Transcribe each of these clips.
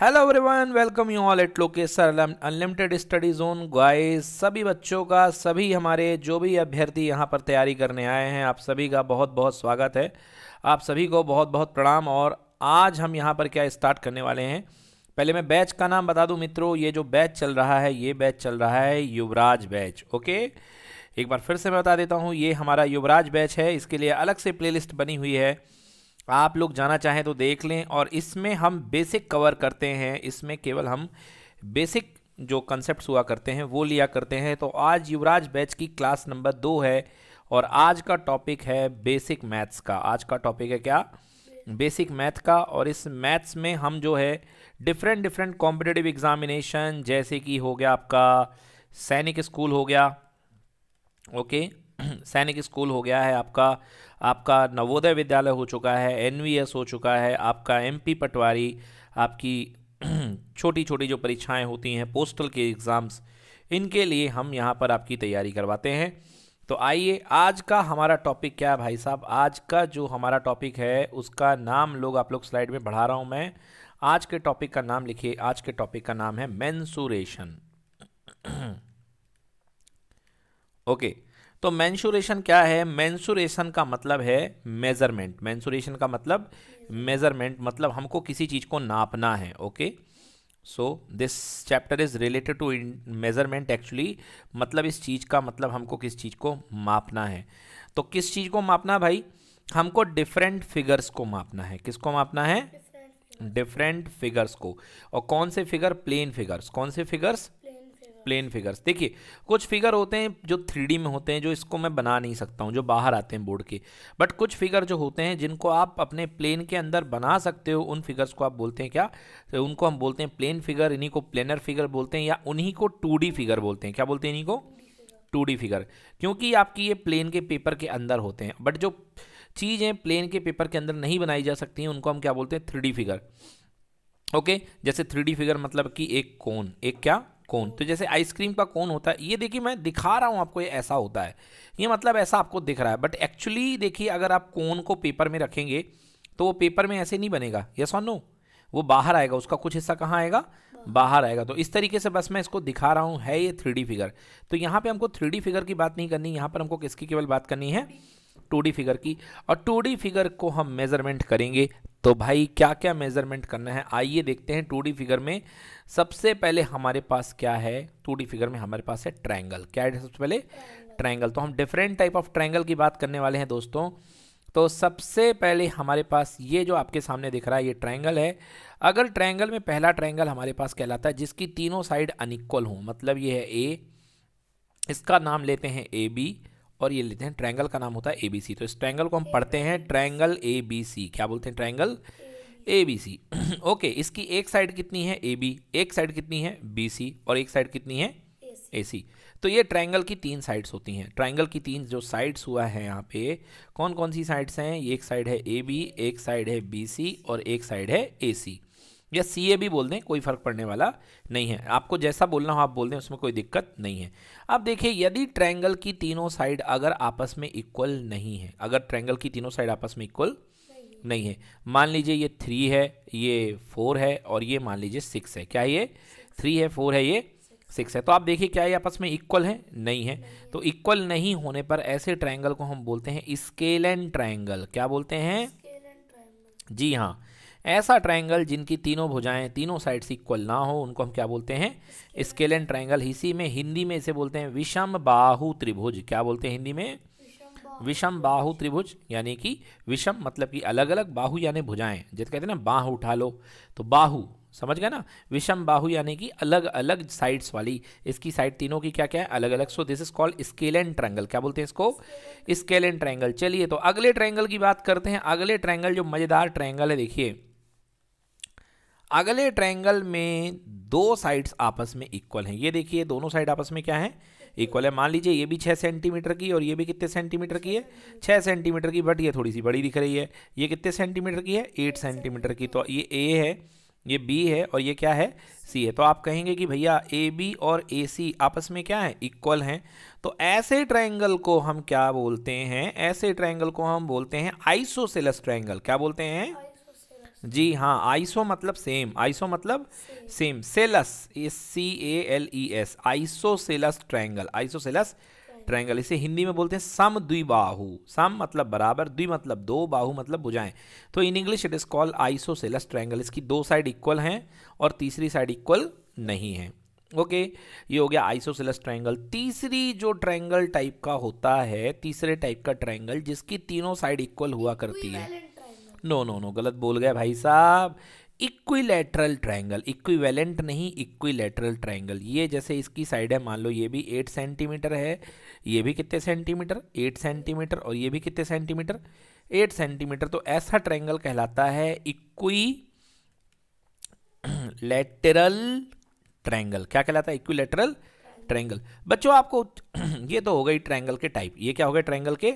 Hello everyone welcome you all at लोकेसर unlimited study zone guys सभी बच्चों का सभी हमारे जो भी अभ्यर्थी यहाँ पर तैयारी करने आए हैं आप सभी का बहुत बहुत स्वागत है आप सभी को बहुत बहुत प्रणाम और आज हम यहाँ पर क्या स्टार्ट करने वाले हैं पहले मैं बैच का नाम बता दूँ मित्रों ये जो बैच चल रहा है ये बैच चल रहा है युवराज बैच ओके एक बार फिर से मैं बता देता हूँ ये हमारा युवराज बैच है इसके लिए अलग से प्ले बनी हुई है आप लोग जाना चाहें तो देख लें और इसमें हम बेसिक कवर करते हैं इसमें केवल हम बेसिक जो कंसेप्ट हुआ करते हैं वो लिया करते हैं तो आज युवराज बैच की क्लास नंबर दो है और आज का टॉपिक है बेसिक मैथ्स का आज का टॉपिक है क्या बेसिक मैथ का और इस मैथ्स में हम जो है डिफरेंट डिफरेंट कॉम्पिटेटिव एग्जामिनेशन जैसे कि हो गया आपका सैनिक स्कूल हो गया ओके सैनिक स्कूल हो गया है आपका आपका नवोदय विद्यालय हो चुका है एन हो चुका है आपका एम पटवारी आपकी छोटी छोटी जो परीक्षाएं होती हैं पोस्टल के एग्ज़ाम्स इनके लिए हम यहाँ पर आपकी तैयारी करवाते हैं तो आइए आज का हमारा टॉपिक क्या है भाई साहब आज का जो हमारा टॉपिक है उसका नाम लोग आप लोग स्लाइड में बढ़ा रहा हूँ मैं आज के टॉपिक का नाम लिखिए आज के टॉपिक का नाम है मैंसूरेशन ओके okay. तो मैंसुरेशन क्या है मैंसुरेशन का मतलब है मेज़रमेंट मैंसुरेशन का मतलब मेज़रमेंट मतलब हमको किसी चीज़ को नापना है okay so this chapter is related to measurement actually मतलब इस चीज़ का मतलब हमको किस चीज़ को मापना है तो किस चीज़ को मापना भाई हमको डिफरेंट फिगर्स को मापना है किसको मापना है डिफरेंट फिगर्स को और कौन से फिगर प्लेन फिगर्स कौन से फिगर्स प्लेन फिगर्स देखिए कुछ फिगर होते हैं जो थ्री में होते हैं जो इसको मैं बना नहीं सकता हूँ जो बाहर आते हैं बोर्ड के बट कुछ फिगर जो होते हैं जिनको आप अपने प्लेन के अंदर बना सकते हो उन फिगर्स को आप बोलते हैं क्या तो उनको हम बोलते हैं प्लेन फिगर इन्हीं को प्लेनर फिगर बोलते हैं या उन्हीं को टू फिगर बोलते हैं क्या बोलते हैं इन्हीं को टू फिगर क्योंकि आपकी ये प्लेन के पेपर के अंदर होते हैं बट जो चीज़ें प्लेन के पेपर के अंदर नहीं बनाई जा सकती हैं उनको हम क्या बोलते हैं थ्री फिगर ओके जैसे थ्री फिगर मतलब कि एक कोन एक क्या कोन तो जैसे आइसक्रीम का कोन होता है ये देखिए मैं दिखा रहा हूँ आपको ये ऐसा होता है ये मतलब ऐसा आपको दिख रहा है बट एक्चुअली देखिए अगर आप कोन को पेपर में रखेंगे तो वो पेपर में ऐसे नहीं बनेगा यस और नो वो बाहर आएगा उसका कुछ हिस्सा कहाँ आएगा बाहर आएगा तो इस तरीके से बस मैं इसको दिखा रहा हूँ है ये थ्री फिगर तो यहाँ पर हमको थ्री फिगर की बात नहीं करनी यहाँ पर हमको किसकी केवल बात करनी है टू फिगर की और टू फिगर को हम मेज़रमेंट करेंगे तो भाई क्या क्या मेज़रमेंट करना है आइए देखते हैं टू फिगर में सबसे पहले हमारे पास क्या है टू फिगर में हमारे पास है ट्राइंगल क्या है सबसे पहले ट्राइंगल तो हम डिफरेंट टाइप ऑफ ट्राइंगल की बात करने वाले हैं दोस्तों तो सबसे पहले हमारे पास ये जो आपके सामने दिख रहा है ये ट्राइंगल है अगर ट्राइंगल में पहला ट्राइंगल हमारे पास कहलाता है जिसकी तीनों साइड अनिक्वल हो मतलब ये है ए इसका नाम लेते हैं ए बी और ये लेते हैं ट्रैंगल का नाम होता है ए तो इस ट्रैंगल को हम पढ़ते हैं ट्रैंगल ए क्या बोलते हैं triangle A B C okay इसकी एक साइड कितनी है ए बी एक साइड कितनी है बी सी और एक साइड कितनी है ए सी तो ये ट्रायंगल की तीन साइड्स होती हैं ट्रायंगल की तीन जो साइड्स हुआ है यहाँ पे कौन कौन सी साइड्स हैं एक साइड है ए बी एक साइड है बी सी और एक साइड है ए सी या सी ए भी बोल दें कोई फ़र्क पड़ने वाला नहीं है आपको जैसा बोलना हो आप बोल दें उसमें कोई दिक्कत नहीं है अब देखिए यदि ट्रायंगल की तीनों साइड अगर आपस में इक्वल नहीं है अगर ट्रायंगल की तीनों साइड आपस में इक्वल नहीं है मान लीजिए ये थ्री है ये फोर है और ये मान लीजिए सिक्स है क्या ये थ्री है फोर है ये सिक्स है तो आप देखिए क्या ये आपस में इक्वल है नहीं है तो इक्वल नहीं होने पर ऐसे ट्राइंगल को हम बोलते हैं स्केलन ट्राइंगल क्या बोलते हैं जी हाँ ऐसा ट्रायंगल जिनकी तीनों भुजाएं तीनों साइड्स इक्वल ना हो उनको हम क्या बोलते हैं स्केलन ट्राइंगल इसी में हिंदी में इसे बोलते हैं विषम बाहु त्रिभुज क्या बोलते हैं हिंदी में विषम बाहु त्रिभुज यानी कि विषम मतलब कि अलग अलग बाहु यानी भुजाएं जैसे कहते हैं ना बाहु उठा लो तो बाहु समझ गए ना विषम बाहु यानी कि अलग अलग साइड्स वाली इसकी साइड तीनों की क्या क्या है अलग अलग so this is called scalene triangle क्या बोलते हैं इसको स्केल एंड ट्रायंगल चलिए तो अगले ट्रायंगल की बात करते हैं अगले ट्रायंगल जो मज़ेदार ट्रायंगल है देखिए अगले ट्रायंगल में दो साइड्स आपस में इक्वल हैं ये देखिए दोनों साइड आपस में क्या है इक्वल है मान लीजिए ये भी छः सेंटीमीटर की और ये भी कितने सेंटीमीटर की है छः सेंटीमीटर की बट ये थोड़ी सी बड़ी दिख रही है ये कितने सेंटीमीटर की है एट सेंटीमीटर की तो ये ए है ये बी है और ये क्या है सी है तो आप कहेंगे कि भैया ए बी और ए सी आपस में क्या है इक्वल हैं तो ऐसे ट्रायंगल को हम क्या बोलते हैं ऐसे ट्रायंगल को हम बोलते हैं आइसोसेलस ट्रायंगल क्या बोलते हैं जी हाँ आइसो मतलब सेम आइसो मतलब same celes C A L E S isosceles triangle isosceles triangle इसे हिंदी में बोलते हैं सम द्विबाहु सम मतलब बराबर द्वि मतलब दो बाहु मतलब बुझाएं तो in English it is called isosceles triangle इसकी दो साइड इक्वल हैं और तीसरी साइड इक्वल नहीं है ओके okay, ये हो गया आइसोसेलस ट्रायंगल तीसरी जो ट्रायंगल टाइप का होता है तीसरे टाइप का ट्रायंगल जिसकी तीनों साइड इक्वल हुआ करती है नो नो नो गलत बोल गया भाई साहब इक्विलेटरल इक्वी इक्विवेलेंट नहीं इक्विलेटरल ट्राइंगल ये जैसे इसकी साइड है मान लो ये भी एट सेंटीमीटर है ये भी कितने सेंटीमीटर एट सेंटीमीटर और ये भी कितने सेंटीमीटर एट सेंटीमीटर तो ऐसा ट्राइंगल कहलाता है इक्वी लेटरल ट्राइंगल क्या कहलाता है इक्विलेटरल ट्रायंगल बच्चों आपको ये तो हो गई ट्रैंगल के टाइप ये क्या हो गया ट्रायंगल के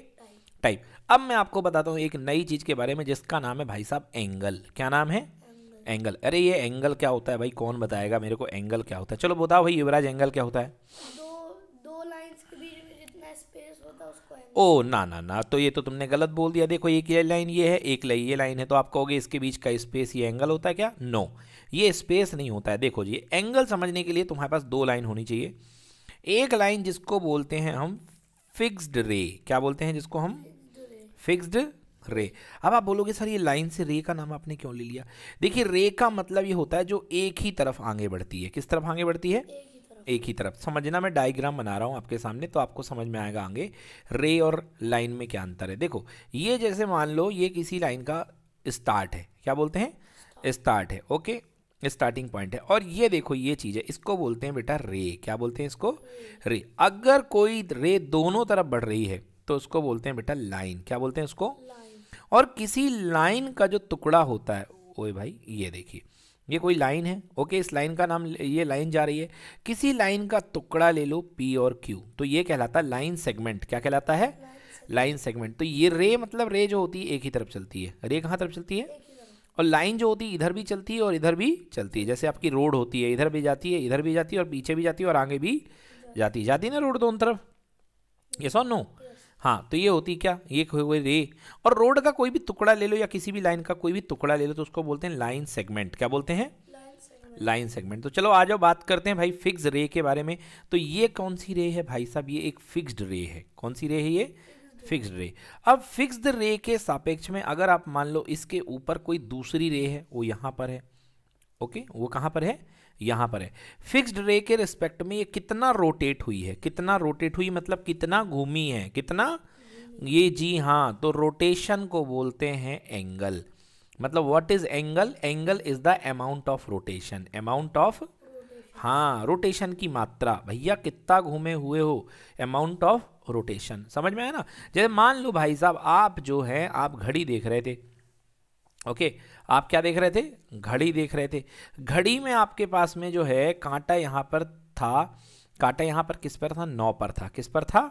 टाइप अब मैं आपको बताता हूँ एक नई चीज़ के बारे में जिसका नाम है भाई साहब एंगल क्या नाम है एंगल अरे ये एंगल क्या होता है भाई कौन बताएगा मेरे को एंगल क्या होता है चलो बताओ भाई युवराज एंगल क्या होता है ओ ना ना ना तो ये तो तुमने गलत बोल दिया देखो एक ये लाइन ये है एक लाइन ये लाइन है तो आप कहोगे इसके बीच का स्पेस ये एंगल होता है क्या नो ये स्पेस नहीं होता है देखो जी एंगल समझने के लिए तुम्हारे पास दो लाइन होनी चाहिए एक लाइन जिसको बोलते हैं हम फिक्स्ड रे क्या बोलते हैं जिसको हम फिक्स्ड रे अब आप बोलोगे सर ये लाइन से रे का नाम आपने क्यों ले लिया देखिए रे का मतलब ये होता है जो एक ही तरफ आगे बढ़ती है किस तरफ आगे बढ़ती है एक ही तरफ समझना मैं डायग्राम बना रहा हूँ आपके सामने तो आपको समझ में आएगा आगे रे और लाइन में क्या अंतर है देखो ये जैसे मान लो ये किसी लाइन का स्टार्ट है क्या बोलते हैं स्टार्ट है ओके स्टार्टिंग पॉइंट है और ये देखो ये चीज़ है इसको बोलते हैं बेटा रे क्या बोलते हैं इसको रे अगर कोई रे दोनों तरफ बढ़ रही है तो उसको बोलते हैं बेटा लाइन क्या बोलते हैं उसको और किसी लाइन का जो टुकड़ा होता है ओए भाई ये देखिए ये कोई लाइन है ओके इस लाइन का नाम ये लाइन जा रही है किसी लाइन का टुकड़ा ले लो पी और क्यू तो ये कहलाता है लाइन सेगमेंट क्या कहलाता है लाइन सेगमेंट तो ये रे मतलब रे जो होती है एक ही तरफ चलती है रे कहाँ तरफ चलती है और लाइन जो होती है इधर भी चलती है और इधर भी चलती है जैसे आपकी रोड होती है इधर भी जाती है इधर भी जाती है और पीछे भी जाती है और आगे भी जाती है जाती है ना रोड दोनों तरफ ये सो नो हाँ तो ये होती क्या ये हुए रे और रोड का कोई भी टुकड़ा ले लो या किसी भी लाइन का कोई भी टुकड़ा ले लो तो उसको बोलते हैं लाइन सेगमेंट क्या बोलते हैं लाइन सेगमेंट तो चलो आ जाओ बात करते हैं भाई फिक्स रे के बारे में तो ये कौन सी रे है भाई साहब ये एक फिक्स्ड रे है कौन सी रे है ये फिक्स्ड रे अब फिक्स्ड रे के सापेक्ष में अगर आप मान लो इसके ऊपर कोई दूसरी रे है वो यहाँ पर है ओके वो कहाँ पर है यहां पर है फिक्स्ड रे के रिस्पेक्ट में ये कितना रोटेट हुई है कितना रोटेट हुई मतलब कितना घूमी है कितना ये जी हाँ तो रोटेशन को बोलते हैं एंगल मतलब what is angle angle is the amount of rotation amount of हाँ रोटेशन की मात्रा भैया कितना घूमे हुए हो अमाउंट ऑफ रोटेशन समझ में आया ना जैसे मान लो भाई साहब आप जो है आप घड़ी देख रहे थे ओके okay, आप क्या देख रहे थे घड़ी देख रहे थे घड़ी में आपके पास में जो है कांटा यहाँ पर था कांटा यहाँ पर किस पर था नौ पर था किस पर था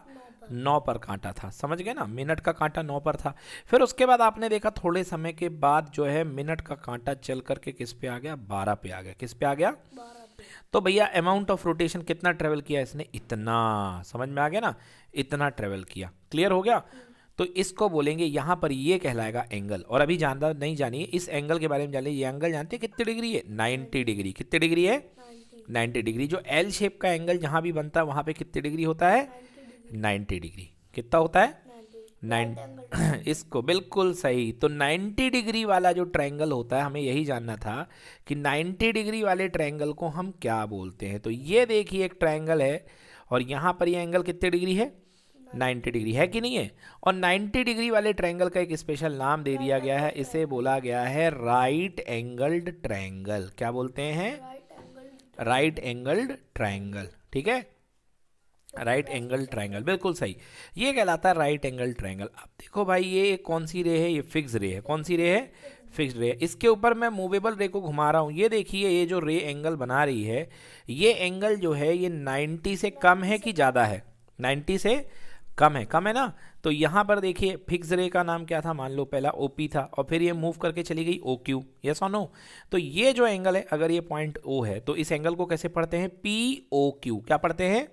नौ पर कांटा था समझ गए ना मिनट का कांटा नौ पर था फिर उसके बाद आपने देखा थोड़े समय के बाद जो है मिनट का कांटा चल करके किस पे आ गया बारह पे आ गया किस पे आ गया तो भैया अमाउंट ऑफ रोटेशन कितना ट्रेवल किया इसने इतना समझ में आ गया ना इतना ट्रेवल किया क्लियर हो गया तो इसको बोलेंगे यहां पर ये कहलाएगा एंगल और अभी जानता नहीं जानिए इस एंगल के बारे में जानिए ये एंगल जानते हैं कितनी डिग्री है नाइन्टी डिग्री कितनी डिग्री है नाइन्टी डिग्री जो एल शेप का एंगल जहां भी बनता है वहां पर कितनी डिग्री होता है नाइन्टी डिग्री कितना होता है नाइन इसको बिल्कुल सही तो 90 डिग्री वाला जो ट्रायंगल होता है हमें यही जानना था कि 90 डिग्री वाले ट्रायंगल को हम क्या बोलते हैं तो ये देखिए एक ट्रायंगल है और यहाँ पर ये यह एंगल कितने डिग्री है 90 डिग्री है कि नहीं है और 90 डिग्री वाले ट्रायंगल का एक स्पेशल नाम दे दिया गया है इसे बोला गया है राइट एंगल्ड ट्रायंगल क्या बोलते हैं राइट एंगल्ड ट्रायंगल ठीक है राइट एंगल ट्राइंगल बिल्कुल सही ये कहलाता है राइट एंगल ट्राइंगल अब देखो भाई ये कौन सी रे है ये फिक्स रे है कौन सी रे है फिक्स रे है इसके ऊपर मैं मूवेबल रे को घुमा रहा हूँ ये देखिए ये जो रे एंगल बना रही है ये एंगल जो है ये 90 से कम है कि ज़्यादा है 90 से कम है कम है ना तो यहाँ पर देखिए फिक्स रे का नाम क्या था मान लो पहला ओ पी था और फिर ये मूव करके चली गई ओ क्यू यस और नो तो ये जो एंगल है अगर ये पॉइंट ओ है तो इस एंगल को कैसे पढ़ते हैं पी ओ क्यू क्या पढ़ते हैं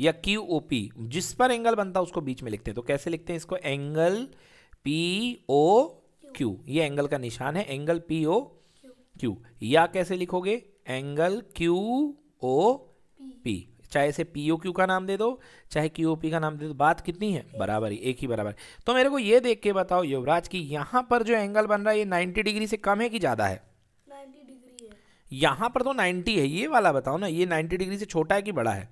या क्यू ओ पी जिस पर एंगल बनता है उसको बीच में लिखते हैं तो कैसे लिखते हैं इसको एंगल पी ओ क्यू ये एंगल का निशान है एंगल पी ओ क्यू या कैसे लिखोगे एंगल क्यू ओ पी चाहे इसे पी ओ क्यू का नाम दे दो चाहे क्यू ओ पी का नाम दे दो बात कितनी है बराबर ही एक ही बराबर तो मेरे को ये देख के बताओ युवराज कि यहाँ पर जो एंगल बन रहा है ये नाइन्टी डिग्री से कम है कि ज़्यादा है यहाँ पर तो 90 है ये वाला बताओ ना ये 90 डिग्री से छोटा है कि बड़ा है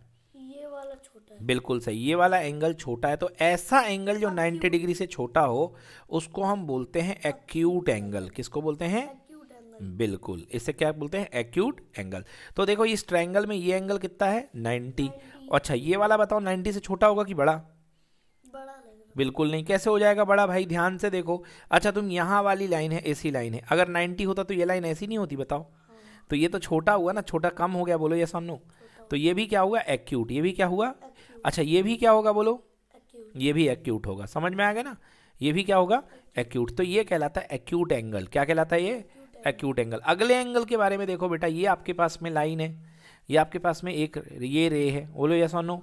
ये वाला छोटा है बिल्कुल सही ये वाला एंगल छोटा है तो ऐसा एंगल जो 90 डिग्री से छोटा हो उसको हम बोलते हैं एक्यूट एंगल किसको बोलते हैं बिल्कुल इसे क्या बोलते हैं एक्यूट एंगल तो देखो इस ट्रायंगल में ये एंगल कितना है 90 अच्छा ये वाला बताओ 90 से छोटा होगा कि बड़ा बड़ा बिल्कुल नहीं कैसे हो जाएगा बड़ा भाई ध्यान से देखो अच्छा तुम यहाँ वाली लाइन है ऐसी लाइन है अगर 90 होता तो ये लाइन ऐसी नहीं होती बताओ हाँ। तो ये तो छोटा हुआ ना छोटा कम हो गया बोलो ये सामनो तो ये भी क्या हुआ एक्यूट ये भी क्या हुआ अच्छा ये भी क्या होगा बोलो ये भी एक्यूट होगा समझ में आ गया ना ये भी क्या होगा एक्यूट तो ये कहलाता है एक्यूट एंगल क्या कहलाता है ये एक्यूट एंगल अगले एंगल के बारे में देखो बेटा ये आपके पास में लाइन है ये आपके पास में एक ये रे है बोलो या सोनो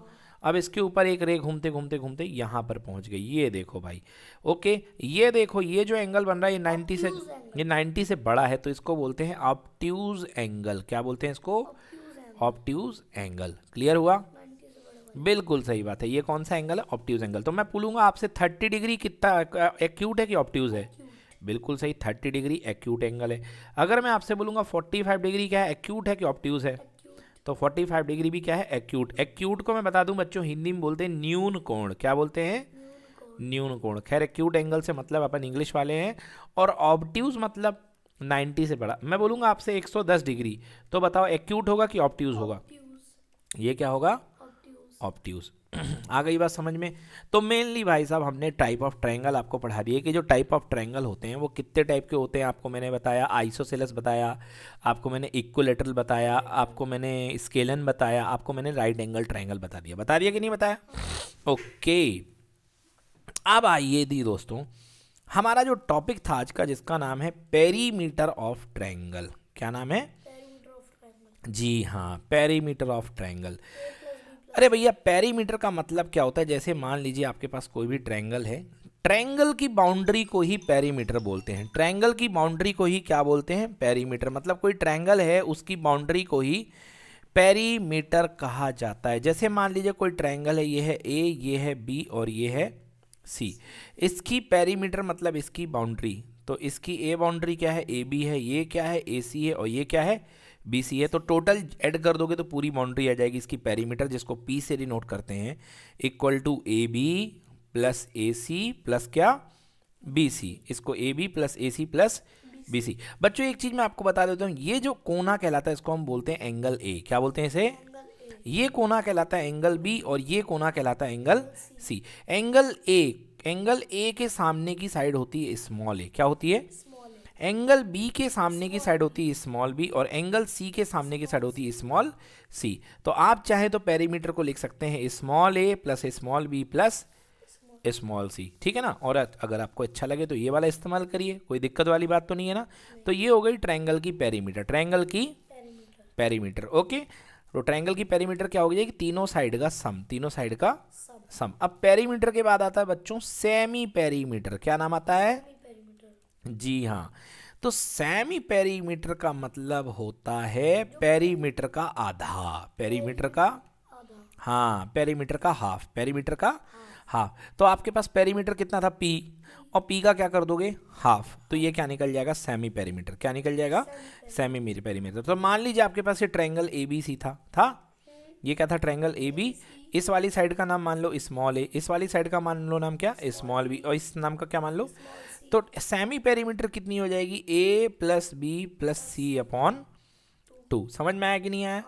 अब इसके ऊपर एक रे घूमते घूमते घूमते यहाँ पर पहुँच गई ये देखो भाई ओके ये देखो ये जो एंगल बन रहा है ये नाइन्टी से ये नाइन्टी से बड़ा है तो इसको बोलते हैं ऑप्टूज एंगल क्या बोलते हैं इसको ऑप्टूज एंगल क्लियर हुआ बिल्कुल सही बात है ये कौन सा एंगल है ऑप्टिज एंगल तो मैं पूछूंगा आपसे थर्टी डिग्री कितना एक्यूट है कि ऑप्टिज़ है बिल्कुल सही थर्टी डिग्री एक्यूट एंगल है अगर मैं आपसे बोलूँगा फोर्टी फाइव डिग्री क्या है एक्यूट है कि ऑप्ट्यूज है तो फोर्टी फाइव डिग्री भी क्या है एक्यूट एक्यूट को मैं बता दूं बच्चों हिंदी में बोलते हैं न्यून कोण क्या बोलते हैं न्यून कोण खैर एक्यूट एंगल से मतलब अपन इंग्लिश वाले हैं और ऑप्ट्यूज मतलब नाइन्टी से बड़ा मैं बोलूँगा आपसे एक डिग्री तो बताओ एक्यूट होगा कि ऑप्ट्यूज होगा ये क्या होगा ऑप्ट्यूज आ गई बात समझ में तो मेनली भाई साहब हमने टाइप ऑफ ट्रायंगल आपको पढ़ा दिए कि जो टाइप ऑफ ट्रायंगल होते हैं वो कितने टाइप के होते हैं आपको मैंने बताया आइसोसेलस बताया आपको मैंने इक्वलेटरल बताया आपको मैंने स्केलन बताया आपको मैंने राइट एंगल ट्रायंगल बता दिया बता दिया कि नहीं बताया ओके अब आइए दी दोस्तों हमारा जो टॉपिक था आज का जिसका नाम है पेरीमीटर ऑफ ट्रायंगल क्या नाम है जी हाँ पेरीमीटर ऑफ ट्रैंगल अरे भैया पैरीमीटर का मतलब क्या होता है जैसे मान लीजिए आपके पास कोई भी ट्रैंगल है ट्रैंगल की बाउंड्री को ही पैरीमीटर बोलते हैं ट्रैंगल की बाउंड्री को ही क्या बोलते हैं पैरीमीटर मतलब कोई ट्रैंगल है उसकी बाउंड्री को ही पैरीमीटर कहा जाता है जैसे मान लीजिए कोई ट्रैंगल है ये है ए ये है बी और ये है सी इसकी पैरीमीटर मतलब इसकी बाउंड्री तो इसकी ए बाउंड्री क्या है ए बी है ये क्या है ए सी है और ये क्या है बी सी है तो टोटल ऐड कर दोगे तो पूरी बाउंड्री आ जाएगी इसकी पैरीमीटर जिसको पी से डिनोट करते हैं equal to A B plus A C plus क्या बी सी इसको A B plus A C plus B C बच्चों एक चीज़ मैं आपको बता देता हूँ ये जो कोना कहलाता है इसको हम बोलते हैं एंगल ए क्या बोलते हैं इसे ये कोना कहलाता है एंगल बी और ये कोना कहलाता है angle C angle A angle A के सामने की साइड होती है स्मॉल ए क्या होती है एंगल बी के सामने की साइड होती है स्मॉल बी और एंगल सी के सामने की साइड होती है स्मॉल सी तो आप चाहे तो पेरीमीटर को लिख सकते हैं small A plus small B plus small C ठीक है ना और अगर आपको अच्छा लगे तो ये वाला इस्तेमाल करिए कोई दिक्कत वाली बात तो नहीं है ना तो ये हो गई ट्रायंगल की पेरीमीटर ट्रायंगल की पेरीमीटर ओके तो ट्रायंगल की पेरीमीटर क्या हो गई तीनों साइड का सम तीनों साइड का सम अब पेरीमीटर के बाद आता है बच्चों सेमी पेरीमीटर क्या नाम आता है जी हाँ तो सेमी पेरीमीटर का मतलब होता है पेरीमीटर का आधा पेरीमीटर का हाँ पेरीमीटर का हाफ पेरीमीटर का हाफ तो आपके पास पेरीमीटर कितना था पी और पी का क्या कर दोगे हाफ तो ये क्या निकल जाएगा सेमी पेरीमीटर क्या निकल जाएगा सेमी मेरी पेरीमीटर तो मान लीजिए आपके पास ये ट्रायंगल ए बी सी था था ये क्या था ट्रायंगल ए बी इस वाली साइड का नाम मान लो स्मॉल ए इस वाली साइड का मान लो नाम क्या स्मॉल बी और इस नाम का क्या मान लो तो सेमी पेरीमीटर कितनी हो जाएगी A plus B plus C upon two समझ में आया कि नहीं आया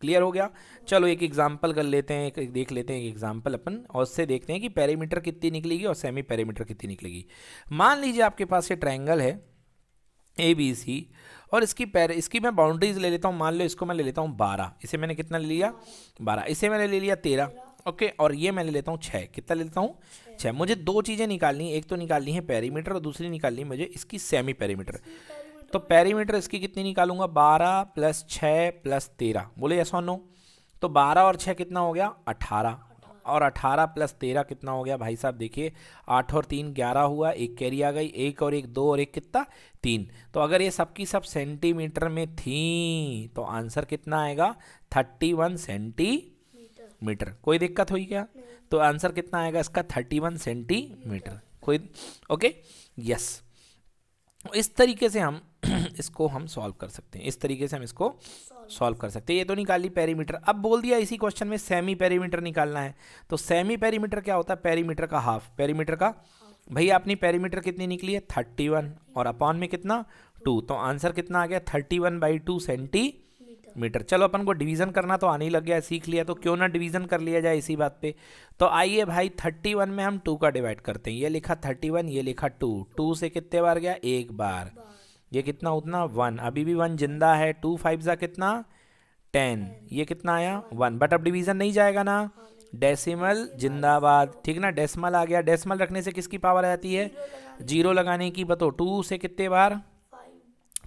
क्लियर हो गया चलो एक एग्जाम्पल कर लेते हैं एक देख लेते हैं एक एग्जाम्पल अपन और उससे देखते हैं कि पैरीमीटर कितनी निकलेगी और सेमी पैरीमीटर कितनी निकलेगी मान लीजिए आपके पास ये ट्रायंगल है ए बी सी और इसकी पैर इसकी मैं बाउंड्रीज ले लेता हूँ मान लो इसको मैं ले लेता हूँ बारह इसे मैंने कितना ले लिया बारह इसे मैंने ले लिया तेरह ओके और ये मैं ले लेता हूँ छः कितना ले लेता हूँ छः अच्छा, मुझे दो चीज़ें निकालनी एक तो निकालनी है पैरीमीटर और दूसरी निकालनी है मुझे इसकी सेमी पैरीमीटर तो पैरीमीटर इसकी कितनी निकालूंगा बारह प्लस छः प्लस तेरह बोले यस और नो तो बारह और छः कितना हो गया अठारह और अठारह प्लस तेरह कितना हो गया भाई साहब देखिए आठ और तीन ग्यारह हुआ एक कैरी आ गई एक और एक दो और एक कितना तीन तो अगर ये सबकी सब सेंटीमीटर में थी तो आंसर कितना आएगा थर्टी वन सेंटी मीटर कोई दिक्कत हुई क्या तो आंसर कितना आएगा इसका थर्टी वन सेंटीमीटर कोई ओके यस इस तरीके से हम इसको हम सॉल्व कर सकते हैं इस तरीके से हम इसको सॉल्व कर सकते हैं ये तो निकाली पेरीमीटर अब बोल दिया इसी क्वेश्चन में सेमी पेरीमीटर निकालना है तो सेमी पैरीमीटर क्या होता है पैरीमीटर का हाफ पैरीमीटर का भाई आपने पैरीमीटर कितनी निकली है थर्टी वन और अपॉन में कितना टू तो आंसर कितना आ गया thirty one by two centimetre चलो अपन को डिवीज़न करना तो आने ही लग गया सीख लिया तो क्यों ना डिवीज़न कर लिया जाए इसी बात पे तो आइए भाई थर्टी वन में हम टू का डिवाइड करते हैं ये लिखा थर्टी वन ये लिखा टू टू से कितने बार गया एक बार ये कितना उतना वन अभी भी वन जिंदा है टू फाइव ज़ा कितना टेन ये कितना आया वन बट अब डिवीज़न नहीं जाएगा ना डेसिमल जिंदाबाद ठीक ना डेसिमल आ गया डेसिमल रखने से किसकी पावर आ जाती है जीरो लगाने की बताओ टू से कितने बार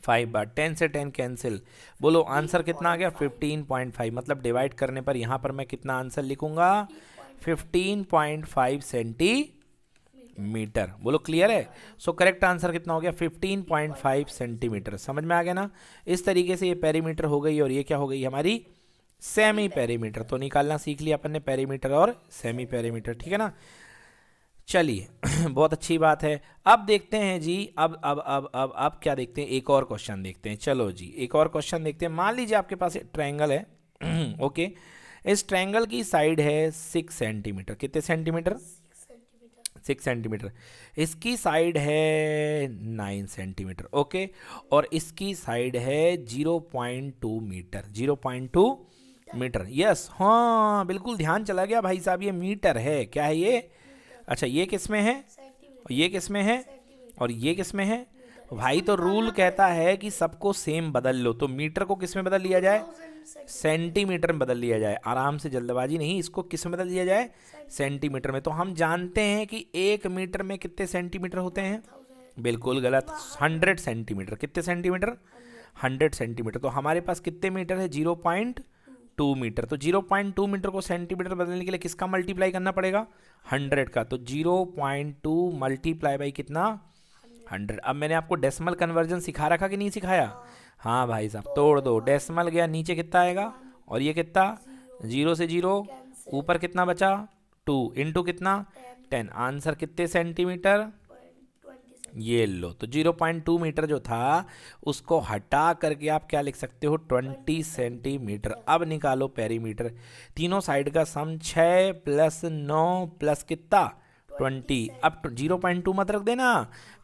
फाइव बार टेन से टेन कैंसिल बोलो आंसर कितना आ गया फिफ्टीन पॉइंट फाइव मतलब डिवाइड करने पर यहाँ पर मैं कितना आंसर लिखूंगा फिफ्टीन पॉइंट फाइव मीटर बोलो क्लियर है सो करेक्ट आंसर कितना हो गया फिफ्टीन पॉइंट फाइव सेंटीमीटर समझ में आ गया ना इस तरीके से ये पेरीमीटर हो गई और ये क्या हो गई हमारी सेमी पेरीमीटर तो निकालना सीख लिया अपन ने पेरीमीटर और सेमी पेरीमीटर ठीक है ना चलिए बहुत अच्छी बात है अब देखते हैं जी अब अब अब अब अब क्या देखते हैं एक और क्वेश्चन देखते हैं चलो जी एक और क्वेश्चन देखते हैं मान लीजिए आपके पास ट्रायंगल है ओके इस ट्रायंगल की साइड है सिक्स सेंटीमीटर कितने सेंटीमीटर सिक्स सेंटीमीटर इसकी साइड है नाइन सेंटीमीटर ओके और इसकी साइड है zero point two metre zero point two metre yes हाँ बिल्कुल ध्यान चला गया भाई साहब ये मीटर है क्या है ये अच्छा ये किस में है और ये किस में है और ये किस में है भाई तो रूल कहता है कि सबको सेम बदल लो तो मीटर को किस में बदल लिया जाए सेंटीमीटर में बदल लिया जाए आराम से जल्दबाजी नहीं इसको किस में बदल लिया जाए सेंटीमीटर में तो हम जानते हैं कि एक मीटर में कितने सेंटीमीटर होते हैं बिल्कुल गलत हंड्रेड सेंटीमीटर कितने सेंटीमीटर हंड्रेड सेंटीमीटर तो हमारे पास कितने मीटर है जीरो पॉइंट टू मीटर तो जीरो पॉइंट टू मीटर को सेंटीमीटर बदलने के लिए किसका मल्टीप्लाई करना पड़ेगा हंड्रेड का तो zero point two multiply by कितना हंड्रेड अब मैंने आपको डेसिमल कन्वर्जन सिखा रखा कि नहीं सिखाया हाँ भाई साहब तोड़ दो डेसिमल गया नीचे कितना आएगा और ये कितना जीरो से जीरो ऊपर कितना बचा टू इंटू कितना टेन आंसर कितने सेंटीमीटर ये लो तो 0.2 मीटर जो था उसको हटा करके आप क्या लिख सकते हो 20 सेंटीमीटर अब निकालो पेरीमीटर तीनों साइड का सम 6 प्लस नौ प्लस कितना ट्वेंटी अब तो जीरो पॉइंट टू मत रख देना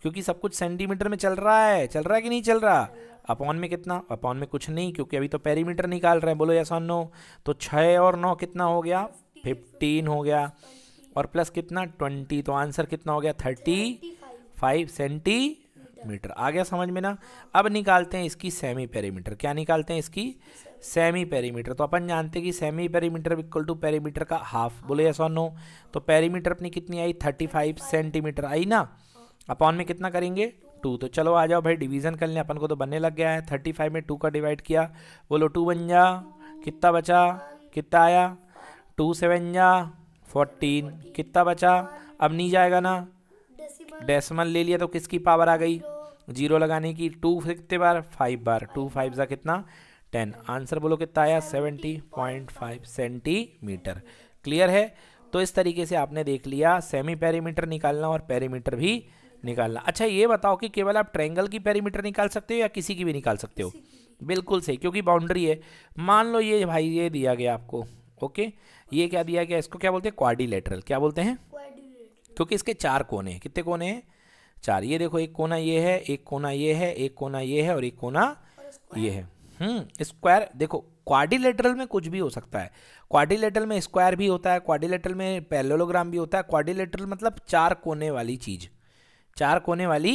क्योंकि सब कुछ सेंटीमीटर में चल रहा है चल रहा है कि नहीं चल रहा अपॉन में कितना अपॉन में कुछ नहीं क्योंकि अभी तो पेरीमीटर निकाल रहे हैं बोलो या सॉन नो तो छः और नौ कितना हो गया फिफ्टीन हो गया और प्लस कितना ट्वेंटी तो आंसर कितना हो गया थर्टी फाइव सेंटीमीटर आ गया समझ में ना अब निकालते हैं इसकी सेमी पेरीमीटर क्या निकालते हैं इसकी सेमी पेरीमीटर तो अपन जानते हैं कि semi perimeter equal to perimeter का हाफ बोले या सोनो तो पेरीमीटर अपनी कितनी आई थर्टी फाइव सेंटीमीटर आई ना अपॉन में कितना करेंगे टू तो चलो आ जाओ भाई डिवीजन कर लें अपन को तो बनने लग गया है थर्टी फाइव में टू का डिवाइड किया बोलो टू बन जा कितना बचा कितना आया टू सेवन जा फोर्टीन कितना बचा अब नहीं जाएगा ना डेसिमल ले लिया तो किसकी पावर आ गई जीरो लगाने की टू कितने बार फाइव बार टू फाइव सा कितना टेन आंसर बोलो कितना आया seventy point five centimetre clear है तो इस तरीके से आपने देख लिया सेमी पेरीमीटर निकालना और पेरीमीटर भी निकालना अच्छा ये बताओ कि केवल आप ट्रेंगल की पेरीमीटर निकाल सकते हो या किसी की भी निकाल सकते हो बिल्कुल सही क्योंकि बाउंड्री है मान लो ये भाई ये दिया गया आपको ओके ये क्या दिया गया इसको क्या बोलते हैं क्वाडिलेटरल क्या बोलते हैं क्योंकि इसके चार कोने हैं कितने कोने हैं चार ये देखो एक कोना ये है एक कोना ये है एक कोना ये है और एक कोना ये है हम्म स्क्वायर देखो क्वाडिलेटरल में कुछ भी हो सकता है क्वाडिलेटरल में स्क्वायर भी होता है क्वाडिलेटरल में पैरेललोग्राम भी होता है क्वाडिलेटरल मतलब चार कोने वाली चीज चार कोने वाली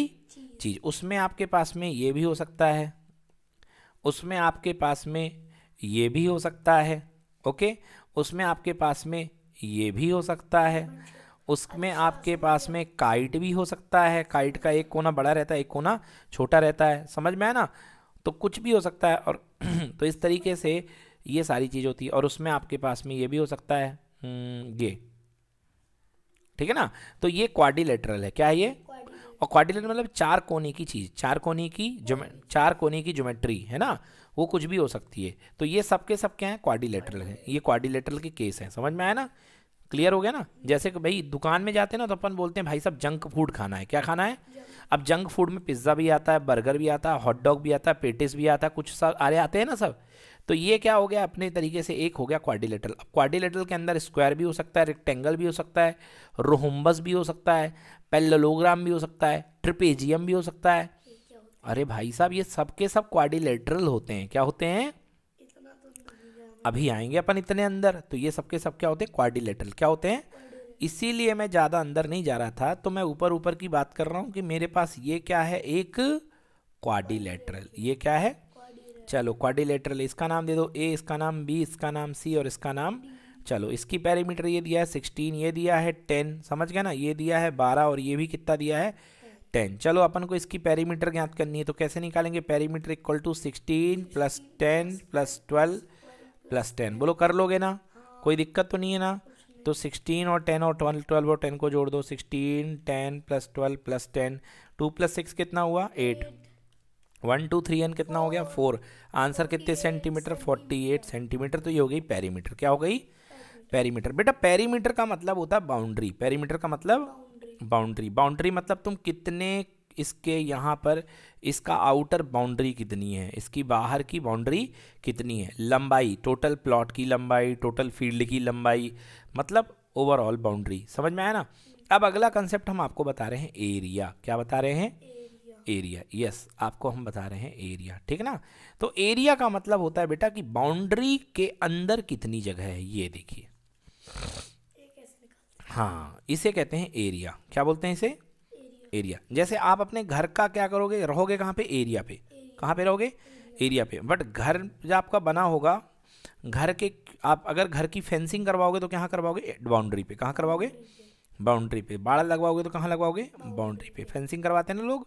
चीज उसमें आपके पास में ये भी हो सकता है उसमें आपके पास में ये भी हो सकता है ओके उसमें आपके पास में ये भी हो सकता है उसमें आपके पास में काइट भी हो सकता है काइट का एक कोना बड़ा रहता है एक कोना छोटा रहता है समझ में है ना तो कुछ भी हो सकता है और तो इस तरीके से ये सारी चीज़ होती है और उसमें आपके पास में ये भी हो सकता है हम्म, ये ठीक है ना तो ये क्वाडिलेटरल है क्या है ये और क्वाडिलेटरल मतलब चार कोने की चीज़ चार कोने की जो चार कोने की ज्योमेट्री है ना वो कुछ भी हो सकती है तो ये सब के सब क्या है क्वाडिलेटरल है ये क्वाडिलेटरल के केस हैं समझ में आया ना क्लियर हो गया ना जैसे कि भाई दुकान में जाते हैं ना तो अपन बोलते हैं भाई साहब जंक फूड खाना है क्या खाना है अब जंक फूड में पिज्ज़ा भी आता है बर्गर भी आता है हॉट डॉग भी आता है पेटिस भी आता है कुछ सब आरे आते हैं ना सब तो ये क्या हो गया अपने तरीके से एक हो गया क्वाड्रिलेटरल अब क्वाड्रिलेटरल के अंदर स्क्वायर भी हो सकता है रेक्टेंगल भी हो सकता है रोहम्बस भी हो सकता है पेलोग्राम भी हो सकता है ट्रिपेजियम भी हो सकता है अरे भाई साहब ये सब के सब क्वारिलेटरल होते हैं क्या होते हैं अभी आएंगे अपन इतने अंदर तो ये सबके सब क्या होते हैं क्वारिलेटरल क्या होते हैं इसीलिए मैं ज़्यादा अंदर नहीं जा रहा था तो मैं ऊपर ऊपर की बात कर रहा हूँ कि मेरे पास ये क्या है एक क्वारिलेटरल ये क्या है चलो क्वारिलेटरल इसका नाम दे दो ए इसका नाम बी इसका नाम सी और इसका नाम चलो इसकी पैरीमीटर ये दिया है सिक्सटीन ये दिया है टेन समझ गया ना ये दिया है बारह और ये भी कितना दिया है टेन चलो अपन को इसकी पैरीमीटर ज्ञात करनी है तो कैसे निकालेंगे perimeter equal to sixteen plus ten plus twelve plus ten बोलो कर लोगे ना कोई दिक्कत तो नहीं है ना तो सिक्सटीन और टेन और ट्वेल्व ट्वेल्व और टेन को जोड़ दो sixteen ten plus twelve plus ten two plus six कितना हुआ एट वन टू थ्री एन कितना हो गया फोर आंसर कितने सेंटीमीटर फोर्टी एट सेंटीमीटर तो ये हो गई पैरीमीटर क्या हो गई पैरीमीटर बेटा पैरीमीटर का मतलब होता है बाउंड्री पैरीमीटर का मतलब बाउंड्री बाउंड्री मतलब तुम कितने इसके यहाँ पर इसका आउटर बाउंड्री कितनी है इसकी बाहर की बाउंड्री कितनी है लंबाई टोटल प्लॉट की लंबाई टोटल फील्ड की लंबाई मतलब ओवरऑल बाउंड्री समझ में आया ना अब अगला कंसेप्ट हम आपको बता रहे हैं एरिया क्या बता रहे हैं एरिया यस आपको हम बता रहे हैं एरिया ठीक ना तो एरिया का मतलब होता है बेटा कि बाउंड्री के अंदर कितनी जगह है ये देखिए हाँ इसे कहते हैं एरिया क्या बोलते हैं इसे एरिया जैसे आप अपने घर का क्या करोगे रहोगे कहाँ पे एरिया पे कहाँ पे रहोगे एरिया पे बट घर जो आपका बना होगा घर के आप अगर घर की फेंसिंग करवाओगे तो कहाँ करवाओगे बाउंड्री पे कहाँ करवाओगे बाउंड्री पे बाड़ लगवाओगे तो कहाँ लगवाओगे बाउंड्री पे फेंसिंग करवाते हैं ना लोग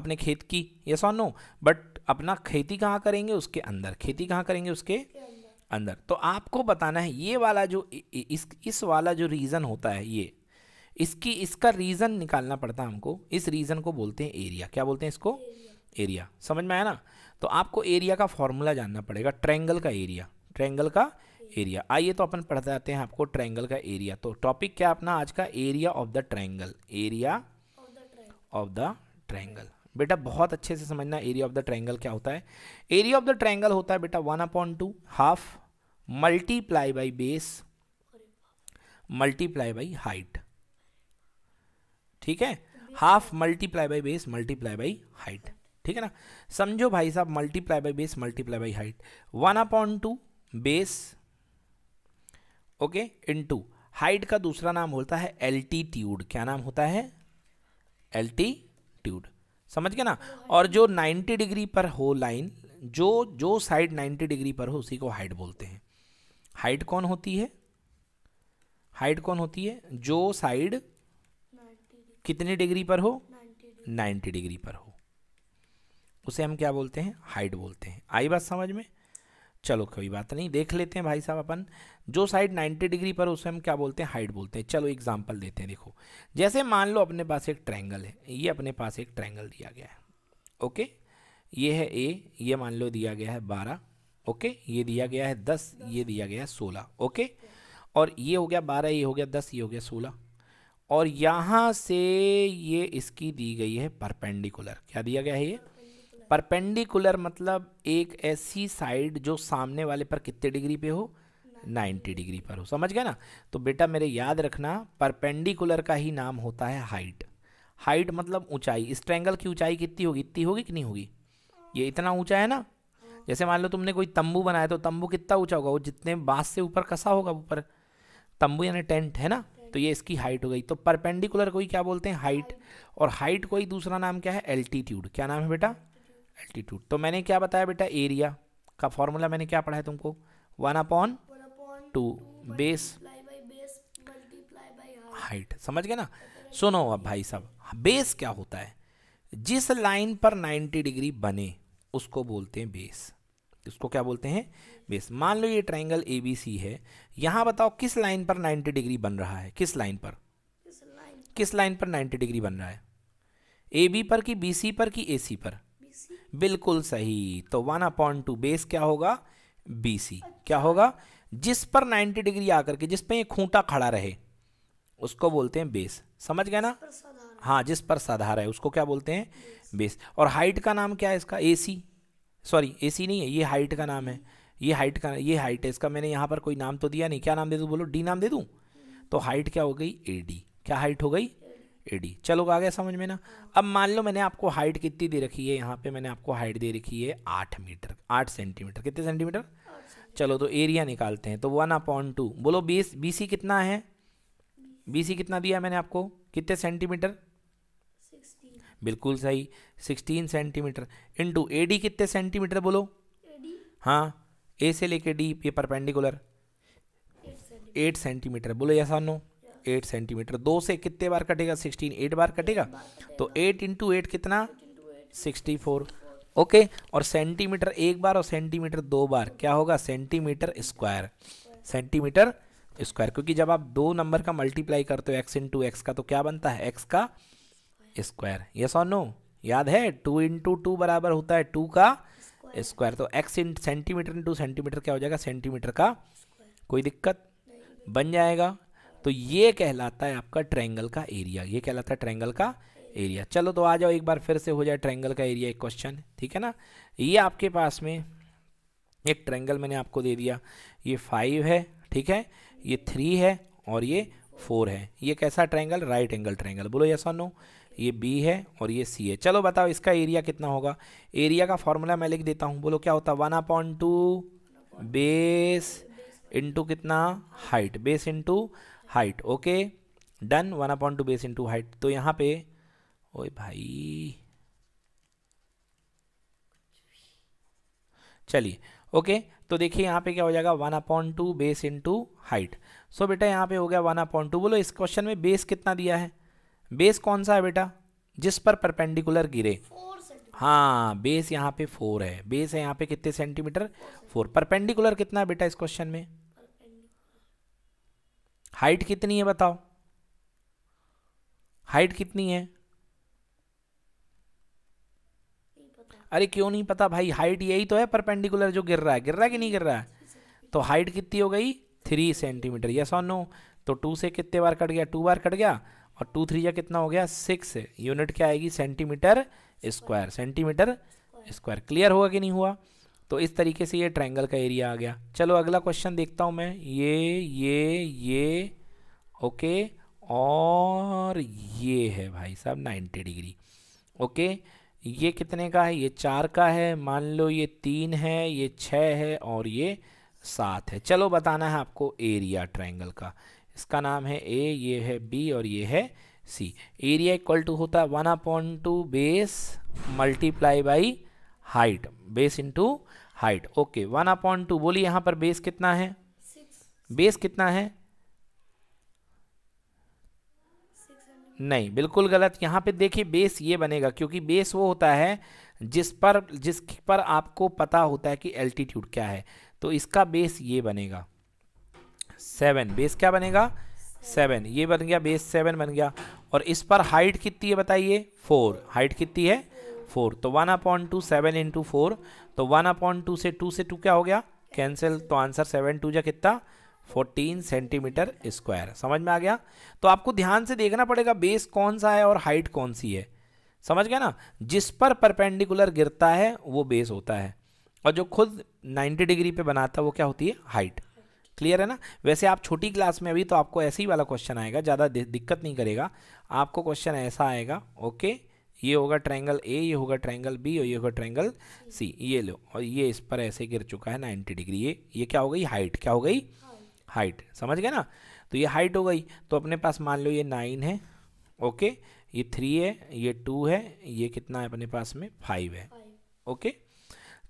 अपने खेत की ये सो नो बट अपना खेती कहाँ करेंगे उसके अंदर खेती कहाँ करेंगे उसके अंदर तो आपको बताना है ये वाला जो इस इस वाला जो रीज़न होता है ये इसकी इसका रीज़न निकालना पड़ता है हमको इस रीज़न को बोलते हैं एरिया क्या बोलते हैं इसको एरिया समझ में आया ना तो आपको एरिया का फॉर्मूला जानना पड़ेगा ट्रैंगल का एरिया ट्रैंगल का एरिया आइए तो अपन पढ़ जाते हैं आपको ट्रैंगल का एरिया तो टॉपिक क्या अपना आज का area of the triangle area of the triangle बेटा बहुत अच्छे से समझना एरिया ऑफ द ट्रैंगल क्या होता है एरिया ऑफ द ट्रैंगल होता है बेटा one upon two half multiply by base multiply by height ठीक है half multiply by base multiply by height ठीक है ना समझो भाई साहब multiply by base multiply by height one upon two base okay into height का दूसरा नाम होता है एल्टीट्यूड क्या नाम होता है एल्टीट्यूड समझ गए ना और जो 90 डिग्री पर हो लाइन जो जो साइड 90 डिग्री पर हो उसी को हाइट बोलते हैं हाइट कौन होती है हाइट कौन होती है जो साइड कितने डिग्री पर हो 90 डिग्री पर हो उसे हम क्या बोलते हैं हाइट बोलते हैं आई बात समझ में चलो कोई बात नहीं देख लेते हैं भाई साहब अपन जो साइड 90 डिग्री पर उसे हम क्या बोलते हैं हाइट बोलते हैं चलो एग्जांपल देते हैं देखो जैसे मान लो अपने पास एक ट्रायंगल है ये अपने पास एक ट्रायंगल दिया गया है ओके ये है ए ये मान लो दिया गया है बारह ओके ये दिया गया है दस ये दिया गया है सोलह ओके और ये हो गया बारह ये हो गया दस ये हो गया सोलह और यहाँ से ये इसकी दी गई है परपेंडिकुलर क्या दिया गया है ये परपेंडिकुलर मतलब एक ऐसी साइड जो सामने वाले पर कितने डिग्री पे हो 90 डिग्री पर हो समझ गए ना तो बेटा मेरे याद रखना परपेंडिकुलर का ही नाम होता है हाइट हाइट मतलब ऊंचाई इस ट्रैंगल की ऊंचाई कितनी होगी इतनी होगी कि नहीं होगी ये इतना ऊंचा है ना जैसे मान लो तुमने कोई तंबू बनाया तो तंबू कितना ऊंचा होगा वो जितने बाँस से ऊपर कसा होगा ऊपर तंबू यानी टेंट है ना तो ये इसकी हाइट हो गई तो परपेंडिकुलर कोई क्या बोलते हैं हाइट और हाइट कोई दूसरा नाम क्या है एल्टीट्यूड क्या नाम है बेटा एल्टीट्यूड तो मैंने क्या बताया बेटा एरिया का फॉर्मूला मैंने क्या पढ़ा है तुमको one upon two base height समझ गए ना सुनो अब भाई साहब बेस क्या होता है जिस लाइन पर 90 डिग्री बने उसको बोलते हैं बेस उसको क्या बोलते हैं बेस मान लो ये ट्राइंगल ए बी सी है यहाँ बताओ किस लाइन पर 90 डिग्री बन रहा है किस लाइन पर किस लाइन पर 90 डिग्री बन रहा है ए बी पर कि बी सी पर कि ए सी पर बिल्कुल सही तो वन अपॉन टू बेस क्या होगा बी सी क्या होगा जिस पर 90 डिग्री आकर के जिस पे ये खूंटा खड़ा रहे उसको बोलते हैं बेस समझ गए ना हाँ जिस पर साधार है उसको क्या बोलते हैं बेस और हाइट का नाम क्या है इसका ए सी सॉरी ए सी नहीं है ये हाइट का नाम है ये हाइट का ये हाइट है इसका मैंने यहाँ पर कोई नाम तो दिया नहीं क्या नाम दे दूँ बोलो डी नाम दे दूँ तो हाइट क्या हो गई ए डी क्या हाइट हो गई ए डी चलो आ गया समझ में ना अब मान लो मैंने आपको हाइट कितनी दे रखी है यहाँ पे मैंने आपको हाइट दे रखी है आठ मीटर आठ सेंटीमीटर कितने सेंटीमीटर चलो तो एरिया निकालते हैं तो वन अपॉन टू बोलो बीस बी सी कितना है बी सी कितना दिया मैंने आपको कितने सेंटीमीटर बिल्कुल सही sixteen centimetre into A D कितने सेंटीमीटर बोलो हाँ ए से लेके डी ये परपेंडिकुलर एट सेंटीमीटर बोलो या सानो एट सेंटीमीटर दो से कितने बार कटेगा सिक्सटीन एट बार कटेगा तो एट इंटू एट कितना सिक्सटी फोर ओके और सेंटीमीटर एक बार और सेंटीमीटर दो बार क्या होगा सेंटीमीटर स्क्वायर सेंटीमीटर स्क्वायर क्योंकि जब आप दो नंबर का मल्टीप्लाई करते हो एक्स इंटू एक्स का तो क्या बनता है एक्स का स्क्वायर यस और नो याद है टू इंटू टू बराबर होता है टू का स्क्वायर तो X in centimetre into centimetre क्या हो जाएगा सेंटीमीटर का कोई दिक्कत बन जाएगा तो ये कहलाता है आपका ट्रायंगल का एरिया ये कहलाता है ट्रायंगल का एरिया चलो तो आ जाओ एक बार फिर से हो जाए ट्रायंगल का एरिया एक क्वेश्चन ठीक है ना ये आपके पास में एक ट्रायंगल मैंने आपको दे दिया ये फाइव है ठीक है ये थ्री है और ये फोर है ये कैसा ट्रायंगल राइट एंगल ट्रायंगल बोलो यस और नो ये बी है और ये सी है चलो बताओ इसका एरिया कितना होगा एरिया का फॉर्मूला मैं लिख देता हूँ बोलो क्या होता है one upon two base into कितना height base into height okay done one upon two base into height तो यहाँ पे ओए भाई चलिए ओके तो देखिए यहाँ पे क्या हो जाएगा one upon two base into height so बेटा यहाँ पे हो गया वन अपॉन टू बोलो इस क्वेश्चन में बेस कितना दिया है बेस कौन सा है बेटा जिस पर परपेंडिकुलर गिरे हाँ बेस यहाँ पे फोर है बेस है यहाँ पे कितने सेंटीमीटर फोर परपेंडिकुलर कितना है बेटा इस क्वेश्चन में हाइट कितनी है बताओ हाइट कितनी है अरे क्यों नहीं पता भाई हाइट यही तो है परपेंडिकुलर जो गिर रहा है गिर रहा है कि नहीं गिर रहा है तो हाइट कितनी हो गई थ्री सेंटीमीटर यस और नो तो टू से कितने बार कट गया टू बार कट गया और टू थ्री या कितना हो गया सिक्स यूनिट क्या आएगी centimetre square centimetre square clear हुआ कि नहीं हुआ तो इस तरीके से ये ट्रायंगल का एरिया आ गया चलो अगला क्वेश्चन देखता हूँ मैं ये ये ये ओके और ये है भाई साहब 90 डिग्री ओके ये कितने का है ये चार का है मान लो ये तीन है ये छः है और ये सात है चलो बताना है आपको एरिया ट्रायंगल का इसका नाम है ए ये है बी और ये है सी एरिया इक्वल टू होता है one upon two base multiply by height base into height okay one upon two बोलिए यहाँ पर बेस कितना है बेस कितना है नहीं बिल्कुल गलत यहाँ पे देखिए बेस ये बनेगा क्योंकि बेस वो होता है जिस पर जिस पर आपको पता होता है कि एल्टीट्यूड क्या है तो इसका बेस ये बनेगा सेवन बेस क्या बनेगा सेवन ये बन गया बेस सेवन बन गया और इस पर हाइट कितनी है बताइए फोर हाइट कितनी है फोर तो one upon two seven into four तो वन अपॉइंट टू से टू से टू क्या हो गया कैंसिल तो आंसर सेवन टू जा कितना 14 सेंटीमीटर स्क्वायर समझ में आ गया तो आपको ध्यान से देखना पड़ेगा बेस कौन सा है और हाइट कौन सी है समझ गया ना जिस पर परपेंडिकुलर गिरता है वो बेस होता है और जो खुद 90 डिग्री पे बनाता है वो क्या होती है हाइट क्लियर है ना वैसे आप छोटी क्लास में अभी तो आपको ऐसे ही वाला क्वेश्चन आएगा ज़्यादा दिक्कत नहीं करेगा आपको क्वेश्चन ऐसा आएगा ओके ये होगा ट्रायंगल ए ये होगा ट्रायंगल बी और ये होगा ट्रायंगल सी ये लो और ये इस पर ऐसे गिर चुका है 90 डिग्री ये ये क्या हो गई हाइट क्या हो गई हाइट समझ गए ना तो ये हाइट हो गई तो अपने पास मान लो ये नाइन है ओके ये थ्री है ये टू है ये कितना है अपने पास में फाइव है ओके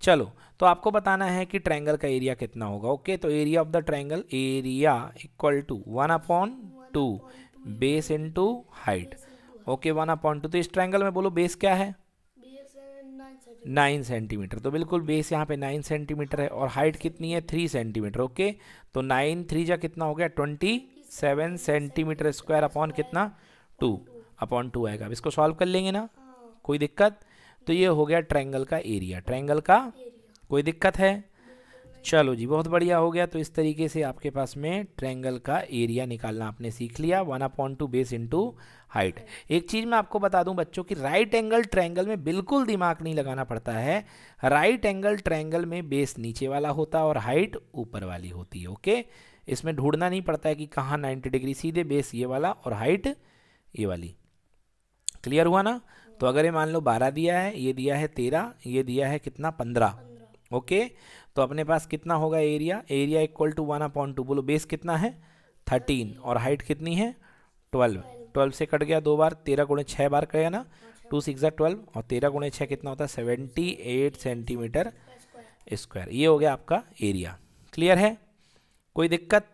चलो तो आपको बताना है कि ट्रायंगल का एरिया कितना होगा ओके तो area of the triangle area equal to one upon two base into height okay one upon two तो इस ट्रायंगल में बोलो बेस क्या है नाइन सेंटीमीटर तो बिल्कुल बेस यहाँ पे नाइन सेंटीमीटर है और हाइट कितनी है थ्री सेंटीमीटर ओके तो नाइन थ्री जा कितना हो गया twenty seven centimetre square upon कितना टू अपॉन टू आएगा अब इसको सॉल्व कर लेंगे ना कोई दिक्कत तो ये हो गया ट्रैंगल का एरिया ट्रैंगल का कोई दिक्कत है चलो जी बहुत बढ़िया हो गया तो इस तरीके से आपके पास में ट्रैंगल का एरिया निकालना आपने सीख लिया one upon two base into height एक चीज़ मैं आपको बता दूं बच्चों कि राइट एंगल ट्रैंगल में बिल्कुल दिमाग नहीं लगाना पड़ता है राइट एंगल ट्रैंगल में बेस नीचे वाला होता है और हाइट ऊपर वाली होती है ओके इसमें ढूंढना नहीं पड़ता है कि कहाँ नाइन्टी डिग्री सीधे बेस ये वाला और हाइट ये वाली क्लियर हुआ ना तो अगर ये मान लो बारह दिया है ये दिया है तेरह ये दिया है कितना पंद्रह ओके okay? तो अपने पास कितना होगा area area equal to one upon two बोलो बेस कितना है थर्टीन और हाइट कितनी है ट्वेल्व ट्वेल्व से कट गया दो बार तेरह गुणे छः बार कट गया ना टू सिक्स ज़ा ट्वेल्व और तेरह गुणे छः कितना होता है सेवेंटी एट सेंटीमीटर स्क्वायर ये हो गया आपका एरिया क्लियर है कोई दिक्कत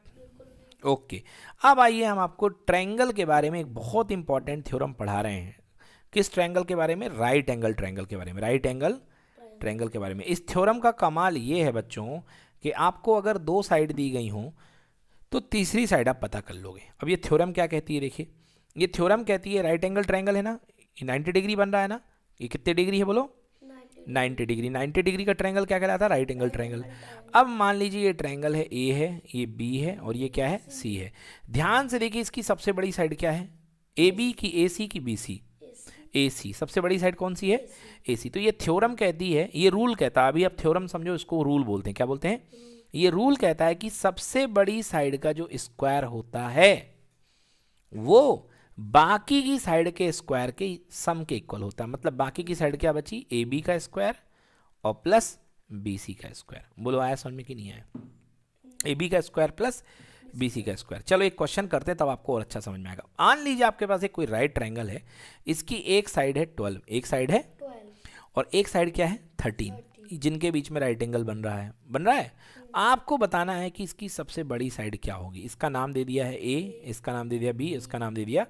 ओके अब आइए हम आपको ट्रैंगल के बारे में एक बहुत इंपॉर्टेंट थ्योरम पढ़ा रहे हैं किस ट्रैंगल के बारे में राइट एंगल ट्रैंगल के बारे में राइट एंगल ट्रेंगल के बारे में इस थ्योरम का कमाल ये है बच्चों कि आपको अगर दो साइड दी गई हों तो तीसरी साइड आप पता कर लोगे अब ये थ्योरम क्या कहती है देखिए ये थ्योरम कहती है राइट एंगल ट्रायंगल है ना ये 90 डिग्री बन रहा है ना ये कितने डिग्री है बोलो 90 डिग्री 90 डिग्री का ट्रायंगल क्या कहलाता है राइट एंगल ट्रायंगल अब मान लीजिए ये ट्रायंगल है ए है ये बी है और ये क्या है सी है ध्यान से देखिए इसकी सबसे बड़ी साइड क्या है ए बी की ए सी की बी सी ए सी सबसे बड़ी साइड कौन सी है ए सी तो ये थ्योरम कहती है ये रूल कहता है अभी आप थ्योरम समझो इसको रूल बोलते हैं क्या बोलते हैं ये रूल कहता है कि सबसे बड़ी साइड का जो स्क्वायर होता है वो बाकी की साइड के स्क्वायर के सम के इक्वल होता है मतलब बाकी की साइड क्या बची ए बी का स्क्वायर और प्लस बी सी का स्क्वायर बोलो आया समझ में कि नहीं आया ए बी का स्क्वायर प्लस बी सी का स्क्वायर चलो एक क्वेश्चन करते हैं तब आपको और अच्छा समझ में आएगा मान लीजिए आपके पास एक कोई राइट ट्राइंगल है इसकी एक साइड है ट्वेल्व एक साइड है और एक साइड क्या है थर्टीन जिनके बीच में राइट एंगल बन रहा है बन रहा है आपको बताना है कि इसकी सबसे बड़ी साइड क्या होगी इसका नाम दे दिया है ए इसका नाम दे दिया बी इसका नाम दे दिया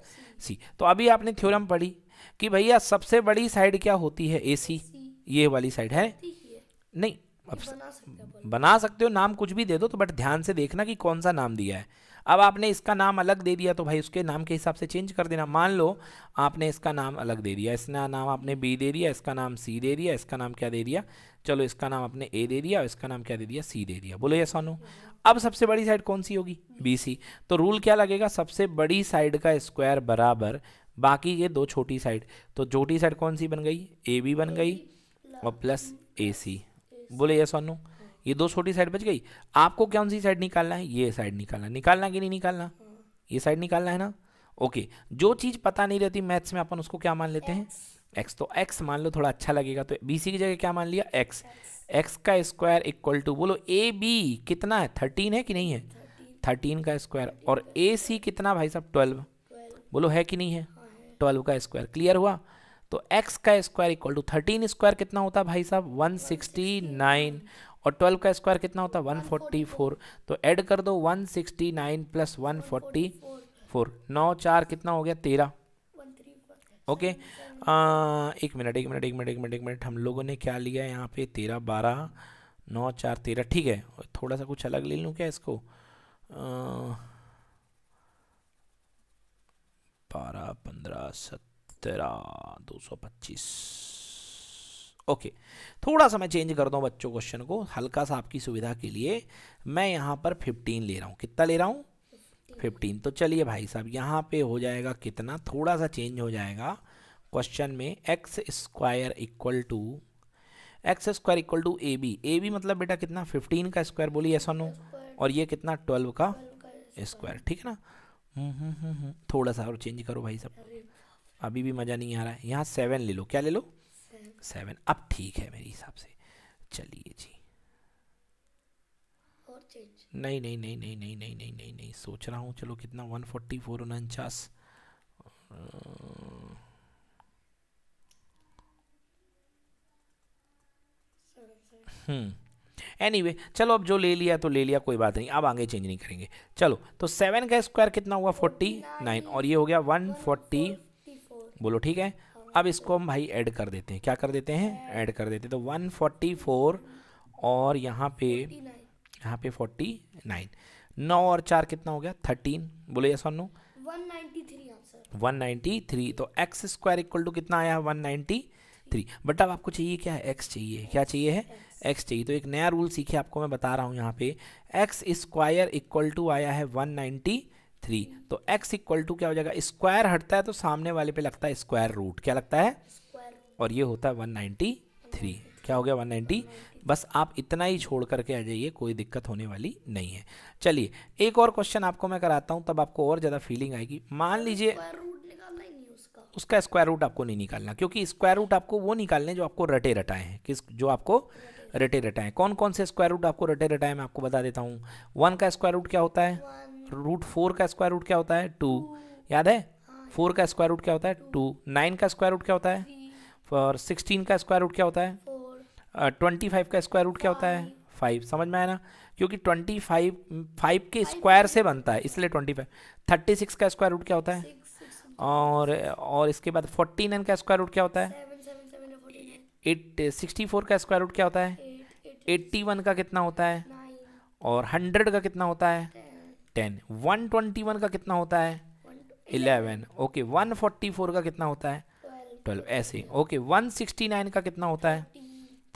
सी तो अभी आपने थ्योरम पढ़ी कि भैया सबसे बड़ी साइड क्या होती है ए सी ये वाली साइड है नहीं अब बना सकते, बना सकते हो नाम कुछ भी दे दो तो बट ध्यान से देखना कि कौन सा नाम दिया है अब आपने इसका नाम अलग दे दिया तो भाई उसके नाम के हिसाब से चेंज कर देना मान लो आपने इसका नाम अलग दे दिया इसका नाम आपने बी दे दिया इसका नाम सी दे दिया इसका नाम क्या दे दिया चलो इसका नाम आपने ए दे दिया और इसका नाम क्या दे दिया सी दे दिया बोलो ये सोनो हम्म। अब सबसे बड़ी साइड कौन सी होगी बी सी तो रूल क्या लगेगा सबसे बड़ी साइड का स्क्वायर बराबर बाकी ये दो छोटी साइड तो छोटी साइड कौन सी बन गई ए बी बन गई और प्लस ए सी बोले यस और नो ये दो छोटी साइड बच गई आपको कौन सी साइड निकालना है ये साइड निकालना निकालना कि नहीं निकालना ये साइड निकालना है ना ओके जो चीज़ पता नहीं रहती मैथ्स में अपन उसको क्या मान लेते हैं एक्स तो एक्स मान लो थोड़ा अच्छा लगेगा तो बी सी की जगह क्या मान लिया एक्स एक्स का स्क्वायर इक्वल टू बोलो ए बी कितना है थर्टीन है कि नहीं है थर्टीन का स्क्वायर और ए सी कितना भाई साहब ट्वेल्व बोलो है कि नहीं है ट्वेल्व हाँ, का स्क्वायर क्लियर हुआ तो x का square equal to thirteen square कितना होता है भाई साहब वन सिक्सटी नाइन और ट्वेल्व का स्क्वायर कितना होता है वन फोर्टी फोर तो ऐड कर दो one sixty nine plus one forty four नौ चार कितना हो गया तेरह ओके okay. एक मिनट एक मिनट एक मिनट एक मिनट एक मिनट हम लोगों ने क्या लिया है यहाँ पे तेरह बारह नौ चार तेरह ठीक है थोड़ा सा कुछ अलग ले लूँ क्या इसको बारह पंद्रह सत्रह तेरा दो सौ पच्चीस ओके थोड़ा सा मैं चेंज कर दूँ बच्चों क्वेश्चन को हल्का सा आपकी सुविधा के लिए मैं यहाँ पर फिफ्टीन ले रहा हूँ कितना ले रहा हूँ फिफ्टीन तो चलिए भाई साहब यहाँ पे हो जाएगा कितना थोड़ा सा चेंज हो जाएगा क्वेश्चन में x square equal to x square equal to A B A B मतलब बेटा कितना फिफ्टीन का स्क्वायर बोली ऐसा नो और ये कितना ट्वेल्व का स्क्वायर ठीक है ना हम्म, हम्म, हम्म, हम्म। थोड़ा सा और चेंज करो भाई साहब अभी भी मज़ा नहीं आ रहा है यहाँ सेवन ले लो क्या ले लो सेवन अब ठीक है मेरे हिसाब से चलिए जी नहीं नहीं नहीं नहीं नहीं नहीं नहीं नहीं नहीं सोच रहा हूँ चलो कितना वन फोर्टी फोर उनचास एनी हम्म। वे चलो अब जो ले लिया तो ले लिया कोई बात नहीं अब आगे चेंज नहीं करेंगे चलो तो सेवन का स्क्वायर कितना हुआ फोर्टी नाइन और ये हो गया वन फोर्टी बोलो ठीक है अब इसको हम भाई ऐड कर देते हैं क्या कर देते हैं ऐड कर देते हैं तो 144 और यहाँ पे यहाँ पे 49 नौ और चार कितना हो गया 13 बोलो यस और नो 193 193 तो एक्स स्क्वायर इक्वल टू कितना आया 193 बट अब आपको चाहिए क्या है एक्स चाहिए क्या चाहिए है एक्स चाहिए तो एक नया रूल सीखे आपको मैं बता रहा हूँ यहाँ पे एक्स स्क्वायर इक्वल टू आया है नाइन्टी थ्री तो x इक्वल टू क्या हो जाएगा स्क्वायर हटता है तो सामने वाले पे लगता है स्क्वायर रूट क्या लगता है और ये होता है वन नाइन्टी थ्री क्या हो गया वन नाइन्टी बस आप इतना ही छोड़ करके आ जाइए कोई दिक्कत होने वाली नहीं है चलिए एक और क्वेश्चन आपको मैं कराता हूँ तब आपको और ज़्यादा फीलिंग आएगी मान लीजिए उसका स्क्वायर रूट आपको नहीं निकालना क्योंकि स्क्वायर रूट आपको वो निकालने जो आपको रटे रटाए हैं किस जो आपको रटे रटाए कौन कौन से स्क्वायर रूट आपको रटे रटाए मैं आपको बता देता हूँ वन का स्क्वायर रूट क्या होता है रूट फोर का स्क्वायर रूट क्या होता है टू याद है फोर का स्क्वायर रूट क्या होता है टू नाइन का स्क्वायर रूट क्या होता है और सिक्सटीन का स्क्वायर रूट क्या होता है ट्वेंटी फाइव का स्क्वायर रूट क्या होता है फाइव समझ में आया ना क्योंकि ट्वेंटी फाइव फाइव के स्क्वायर से बनता है इसलिए ट्वेंटी फाइव थर्टी सिक्स का स्क्वायर रूट क्या होता है और और इसके बाद फोर्टी नाइन का स्क्वायर रूट क्या होता है एट सिक्सटी फोर का स्क्वायर रूट क्या होता है एट्टी वन का कितना होता है और हंड्रेड का कितना होता है टेन वन ट्वेंटी वन का कितना होता है eleven okay one forty four का कितना होता है ट्वेल्व ऐसे ओके वन सिक्सटी नाइन का कितना होता है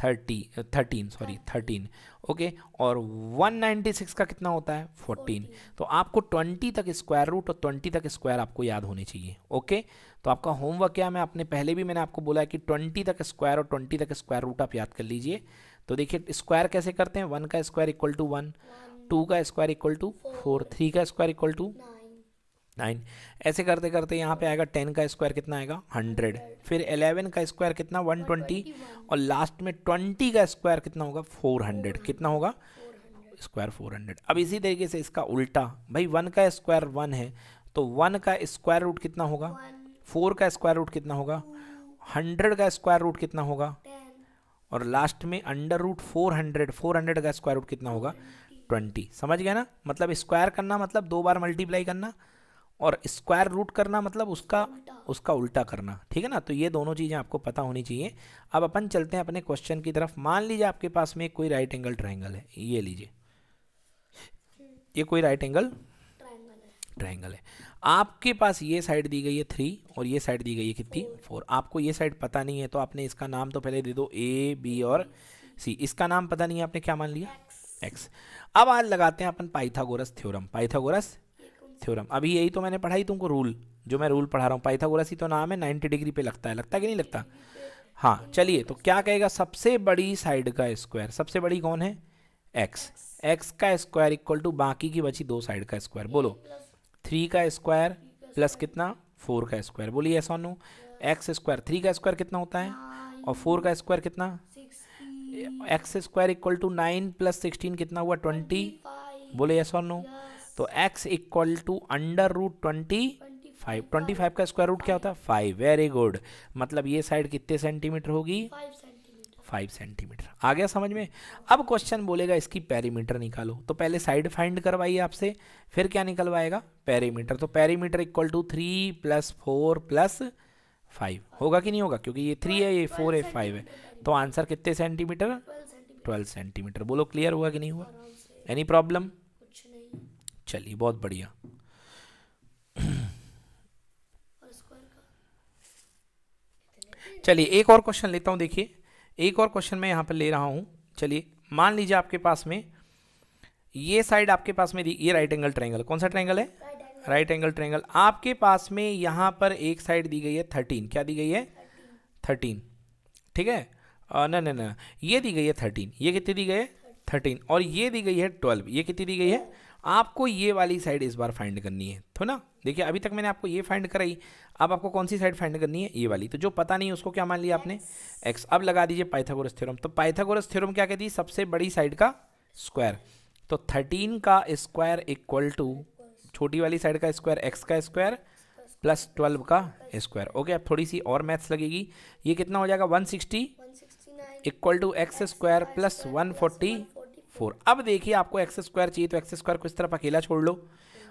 thirty thirteen sorry thirteen okay और वन नाइन्टी सिक्स का कितना होता है फोर्टीन तो आपको ट्वेंटी तक स्क्वायर रूट और ट्वेंटी तक स्क्वायर आपको याद होने चाहिए ओके तो आपका होमवर्क क्या मैं आपने पहले भी मैंने आपको बोला है कि ट्वेंटी तक स्क्वायर और ट्वेंटी तक स्क्वायर रूट आप याद कर लीजिए तो देखिए स्क्वायर कैसे करते हैं वन का square equal to one two का square equal to four three का स्क्वायर इक्वल टू नाइन ऐसे करते करते यहाँ पे आएगा टेन का स्क्वायर कितना आएगा हंड्रेड फिर एलेवन का स्क्वायर कितना वन ट्वेंटी और लास्ट में ट्वेंटी का स्क्वायर कितना होगा फोर हंड्रेड कितना होगा स्क्वायर फोर हंड्रेड अब इसी तरीके से इसका उल्टा भाई वन का स्क्वायर वन है तो वन का स्क्वायर रूट कितना होगा फोर का स्क्वायर रूट कितना होगा हंड्रेड का स्क्वायर रूट कितना होगा और लास्ट में under root four hundred four hundred का स्क्वायर रूट कितना होगा ट्वेंटी समझ गया ना मतलब स्क्वायर करना मतलब दो बार मल्टीप्लाई करना और स्क्वायर रूट करना मतलब उसका उसका उल्टा करना ठीक है ना तो ये दोनों चीज़ें आपको पता होनी चाहिए अब अपन चलते हैं अपने क्वेश्चन की तरफ मान लीजिए आपके पास में कोई राइट एंगल ट्राइंगल है ये लीजिए ये कोई राइट एंगल ट्राइंगल है आपके पास ये साइड दी गई है थ्री और ये साइड दी गई है कितनी फोर आपको ये साइड पता नहीं है तो आपने इसका नाम तो पहले दे दो ए बी और सी इसका नाम पता नहीं है आपने क्या मान लिया एक्स अब आज लगाते हैं अपन पाइथागोरस थ्योरम पाइथागोरस थ्योरम अभी यही तो मैंने पढ़ाई तुमको रूल जो मैं रूल पढ़ा रहा हूँ पाइथागोरस ही तो नाम है नाइन्टी डिग्री पे लगता है लगता है कि नहीं लगता हाँ चलिए तो क्या कहेगा सबसे बड़ी साइड का स्क्वायर सबसे बड़ी कौन है एक्स एक्स का स्क्वायर इक्वल टू बाकी की बची दो साइड का स्क्वायर बोलो थ्री का स्क्वायर प्लस कितना फोर का स्क्वायर बोलिए सोनू एक्स स्क्वायर थ्री का स्क्वायर कितना होता है और फोर का स्क्वायर कितना x square equal to nine plus sixteen कितना हुआ ट्वेंटी बोले यस और नो तो x equal to under root twenty five twenty five का स्क्वायर रूट क्या होता है फाइव वेरी गुड मतलब ये साइड कितने सेंटीमीटर होगी फाइव सेंटीमीटर आ गया समझ में अब क्वेश्चन बोलेगा इसकी पैरीमीटर निकालो तो पहले साइड फाइंड करवाइए आपसे फिर क्या निकलवाएगा पैरीमीटर तो perimeter equal to three plus four plus five होगा कि नहीं होगा क्योंकि ये थ्री है ये फोर है फाइव है तो आंसर कितने सेंटीमीटर ट्वेल्व सेंटीमीटर बोलो क्लियर हुआ कि नहीं हुआ एनी प्रॉब्लम चलिए बहुत बढ़िया चलिए एक और क्वेश्चन लेता हूँ देखिए एक और क्वेश्चन मैं यहाँ पर ले रहा हूँ चलिए मान लीजिए आपके पास में ये साइड आपके पास में ये राइट एंगल ट्रायंगल कौन सा ट्रायंगल है राइट एंगल ट्रायंगल आपके पास में यहाँ पर एक साइड दी गई है थर्टीन क्या दी गई है थर्टीन ठीक है ना ना ना ये दी गई है थर्टीन ये कितनी दी गई है थर्टीन और ये दी गई है ट्वेल्व ये कितनी दी गई है आपको ये वाली साइड इस बार फाइंड करनी है तो ना देखिए अभी तक मैंने आपको ये फाइंड कराई अब आपको कौन सी साइड फाइंड करनी है ये वाली तो जो पता नहीं उसको क्या मान लिया आपने एक्स अब लगा दीजिए पाइथागोरस थ्योरम तो पाइथागोरस थ्योरम क्या कहती है सबसे बड़ी साइड का स्क्वायर तो थर्टीन का स्क्वायर इक्वल टू छोटी वाली साइड का स्क्वायर एक्स का स्क्वायर प्लस ट्वेल्व का स्क्वायर ओके अब थोड़ी सी और मैथ्स लगेगी ये कितना हो जाएगा one sixty equal to x square plus one forty four अब देखिए आपको एक्स स्क्वायर चाहिए तो एक्स स्क्वायर को इस तरफ अकेला छोड़ लो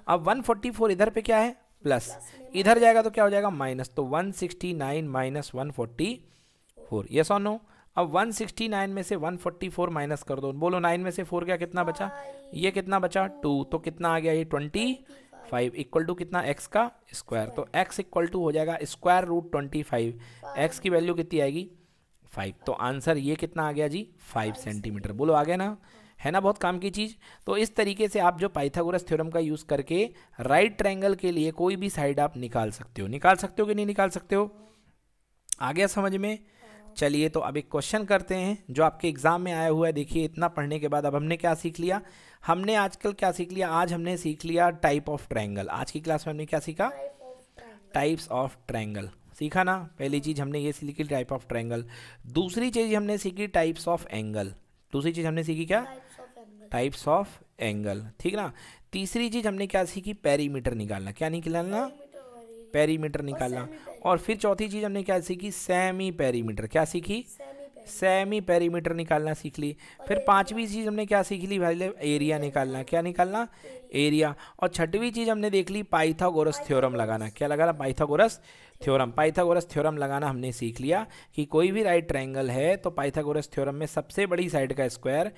अब वन फोर्टी फोर इधर पे क्या है प्लस इधर जाएगा तो क्या हो जाएगा माइनस तो one sixty nine minus one forty four yes और नो अब नाइन में से वन फोर्टी फोर माइनस कर दो बोलो नाइन में से फोर क्या कितना बचा ये कितना बचा टू तो कितना आ गया ये ट्वेंटी फाइव इक्वल टू कितना एक्स का स्क्वायर तो एक्स इक्वल टू हो जाएगा square root twenty five x की वैल्यू कितनी आएगी फाइव तो आंसर ये कितना आ गया जी फाइव सेंटीमीटर बोलो आ गया ना है ना बहुत काम की चीज़ तो इस तरीके से आप जो पाइथागोरस थ्योरम का यूज़ करके राइट ट्रायंगल के लिए कोई भी साइड आप निकाल सकते हो निकाल सकते हो कि नहीं निकाल सकते हो आ गया समझ में चलिए तो अब एक क्वेश्चन करते हैं जो आपके एग्ज़ाम में आया हुआ है देखिए इतना पढ़ने के बाद अब हमने क्या सीख लिया हमने आजकल क्या सीख लिया आज हमने सीख लिया टाइप ऑफ ट्राइंगल आज की क्लास में हमने क्या सीखा टाइप्स ऑफ ट्राइंगल सीखा ना पहली चीज़ हमने ये सीखी टाइप ऑफ ट्राइंगल दूसरी चीज़ हमने सीखी टाइप्स ऑफ एंगल दूसरी चीज़ हमने सीखी क्या टाइप्स ऑफ एंगल ठीक ना तीसरी चीज़ हमने क्या सीखी पैरीमीटर निकालना क्या निकालना पैरीमीटर निकालना और फिर चौथी चीज़ हमने क्या सीखी सेमी पैरीमीटर क्या सीखी सेमी पैरीमीटर निकालना सीख ली फिर पांचवी चीज़ हमने क्या सीख ली भाई एरिया निकालना क्या निकालना एरिया और छठवीं चीज़ हमने देख ली पाइथागोरस थ्योरम लगाना क्या लगाना पाइथागोरस थ्योरम पाइथागोरस थ्योरम लगाना हमने सीख लिया कि कोई भी राइट ट्रायंगल है तो पाइथागोरस थ्योरम में सबसे बड़ी साइड का स्क्वायर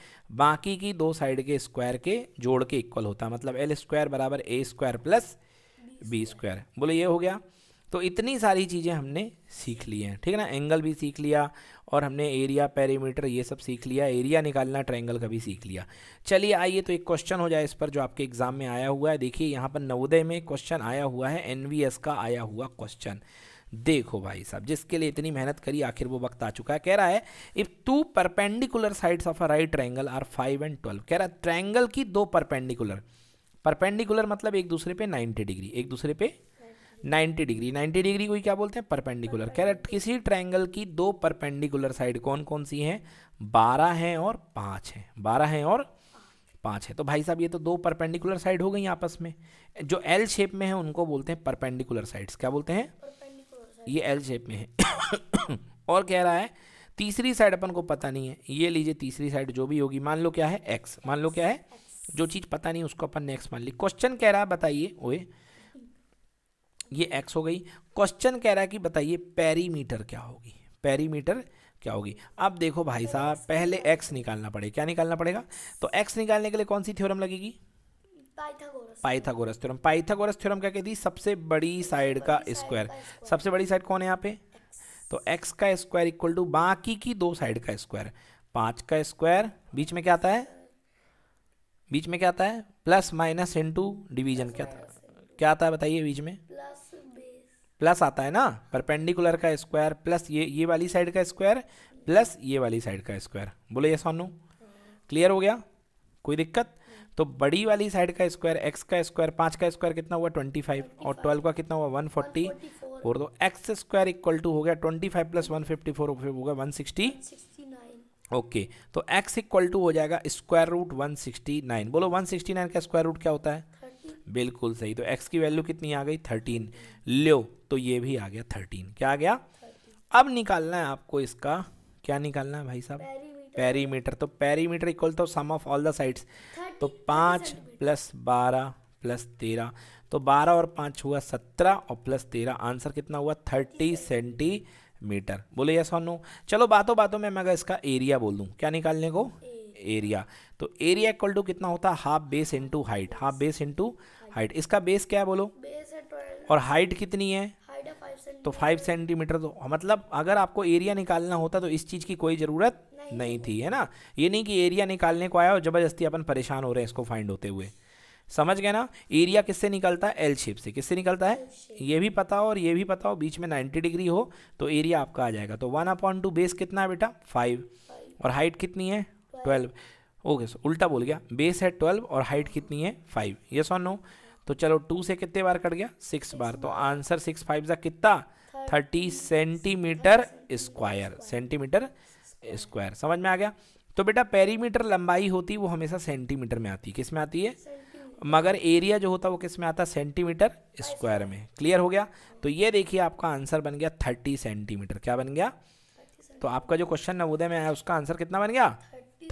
बाकी की दो साइड के स्क्वायर के जोड़ के इक्वल होता है मतलब एल स्क्वायर बराबर A square plus B square बोले ये हो गया तो इतनी सारी चीज़ें हमने सीख ली हैं ठीक है ना एंगल भी सीख लिया और हमने एरिया पैरीमीटर ये सब सीख लिया एरिया निकालना ट्रायंगल का भी सीख लिया चलिए आइए तो एक क्वेश्चन हो जाए इस पर जो आपके एग्ज़ाम में आया हुआ है देखिए यहाँ पर नवोदय में क्वेश्चन आया हुआ है एन का आया हुआ क्वेश्चन देखो भाई साहब जिसके लिए इतनी मेहनत करी आखिर वो वक्त आ चुका है कह रहा है if two perpendicular sides of a right triangle are five and twelve कह रहा है ट्रायंगल की दो परपेंडिकुलर परपेंडिकुलर मतलब एक दूसरे पे नाइन्टी डिग्री एक दूसरे पे 90 डिग्री 90 डिग्री को क्या बोलते हैं परपेंडिकुलर कह रहे किसी ट्रायंगल की दो परपेंडिकुलर साइड कौन कौन सी हैं बारह हैं और पाँच हैं बारह हैं और पाँच है तो भाई साहब ये तो दो परपेंडिकुलर साइड हो गई आपस में जो एल शेप में है उनको बोलते हैं परपेंडिकुलर साइड्स क्या बोलते हैं ये एल शेप में है और कह रहा है तीसरी साइड अपन को पता नहीं है ये लीजिए तीसरी साइड जो भी होगी मान लो क्या है एक्स मान लो क्या है जो चीज़ पता नहीं उसको अपन नेक्स्ट मान ली क्वेश्चन कह रहा है बताइए ओए ये एक्स हो गई क्वेश्चन कह रहा है कि बताइए पैरीमीटर क्या होगी पैरीमीटर क्या होगी अब देखो भाई साहब पहले एक्स निकालना पड़ेगा क्या निकालना पड़ेगा तो एक्स निकालने के लिए कौन सी थ्योरम लगेगी पाइथागोरस थ्योरम पाइथागोरस थ्योरम क्या कहती है सबसे बड़ी साइड का स्क्वायर सबसे बड़ी साइड कौन है यहाँ पे तो एक्स का स्क्वायर इक्वल टू बाकी की दो साइड का स्क्वायर पांच का स्क्वायर बीच में क्या आता है बीच में क्या आता है प्लस माइनस इनटू डिवीजन क्या आता है क्या आता है बताइए बीच में प्लस आता है ना परपेंडिकुलर का स्क्वायर प्लस ये ये वाली साइड का स्क्वायर प्लस ये वाली साइड का स्क्वायर बोले ये सोनू क्लियर हो गया कोई दिक्कत तो बड़ी वाली साइड का स्क्वायर एक्स का स्क्वायर पाँच का स्क्वायर कितना हुआ ट्वेंटी फाइव और ट्वेल्व का कितना हुआ वन फोर्टी और तो एक्स स्क्वायर इक्वल टू हो गया twenty five plus one fifty four होगा वन सिक्सटी ओके तो एक्स इक्वल टू हो जाएगा square root one sixty nine बोलो वन सिक्सटी नाइन का स्क्वायर रूट क्या होता है बिल्कुल सही तो एक्स की वैल्यू कितनी आ गई थर्टीन लो तो ये भी आ गया थर्टीन क्या आ गया 13. अब निकालना है आपको इसका क्या निकालना है भाई साहब पैरीमीटर तो पैरीमीटर इक्वल तो sum of all the sides तो पाँच प्लस बारह प्लस तेरह तो बारह और पाँच हुआ सत्रह और प्लस तेरह आंसर कितना हुआ थर्टी सेंटीमीटर बोले यस और नो चलो बातों बातों में मैं अगर इसका एरिया बोल दूँ क्या निकालने को एरिया तो एरिया इक्वल टू कितना होता है half base into height half base into height इसका बेस क्या है बोलो और हाइट कितनी है तो फाइव सेंटीमीटर तो मतलब अगर आपको एरिया निकालना होता तो इस चीज़ की कोई ज़रूरत नहीं, नहीं थी है ना ये नहीं कि एरिया निकालने को आया और ज़बरदस्ती अपन परेशान हो रहे हैं इसको फाइंड होते हुए समझ गए ना एरिया किससे निकलता है एल शेप से किससे निकलता है ये भी पता हो और ये भी पता हो बीच में 90 डिग्री हो तो एरिया आपका आ जाएगा तो वन अपॉन टू बेस कितना है बेटा फाइव और हाइट कितनी है ट्वेल्व ओके सो उल्टा बोल गया बेस है ट्वेल्व और हाइट कितनी है फाइव ये सो नो तो चलो टू से कितने बार कट गया सिक्स बार तो आंसर सिक्स फाइव सा कितना thirty centimetre square centimetre square समझ में आ गया तो बेटा पेरीमीटर लंबाई होती वो हमेशा सेंटीमीटर में आती किस में आती है मगर एरिया जो होता है वो किस में आता है सेंटीमीटर स्क्वायर में क्लियर हो गया तो ये देखिए आपका आंसर बन गया थर्टी सेंटीमीटर क्या बन गया तो आपका जो क्वेश्चन नवोदय में आया उसका आंसर कितना बन गया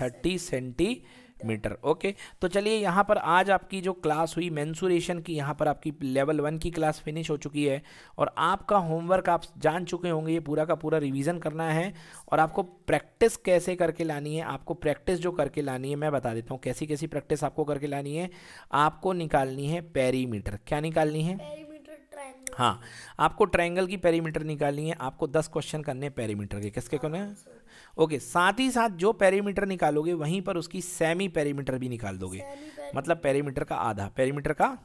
थर्टी सेंटीमीटर ओके तो चलिए यहाँ पर आज आपकी जो क्लास हुई मैंसूरेशन की यहाँ पर आपकी लेवल वन की क्लास फिनिश हो चुकी है और आपका होमवर्क आप जान चुके होंगे ये पूरा का पूरा रिवीजन करना है और आपको प्रैक्टिस कैसे करके लानी है आपको प्रैक्टिस जो करके लानी है मैं बता देता हूँ कैसी कैसी प्रैक्टिस आपको करके लानी है आपको निकालनी है पेरीमीटर क्या निकालनी है हाँ आपको ट्रायंगल की पेरीमीटर निकालनी है आपको दस क्वेश्चन करने हैं पेरीमीटर के किसके करने हैं हाँ, ओके साथ ही साथ जो पेरीमीटर निकालोगे वहीं पर उसकी सेमी पेरीमीटर भी निकाल दोगे मतलब पेरीमीटर का आधा पेरीमीटर का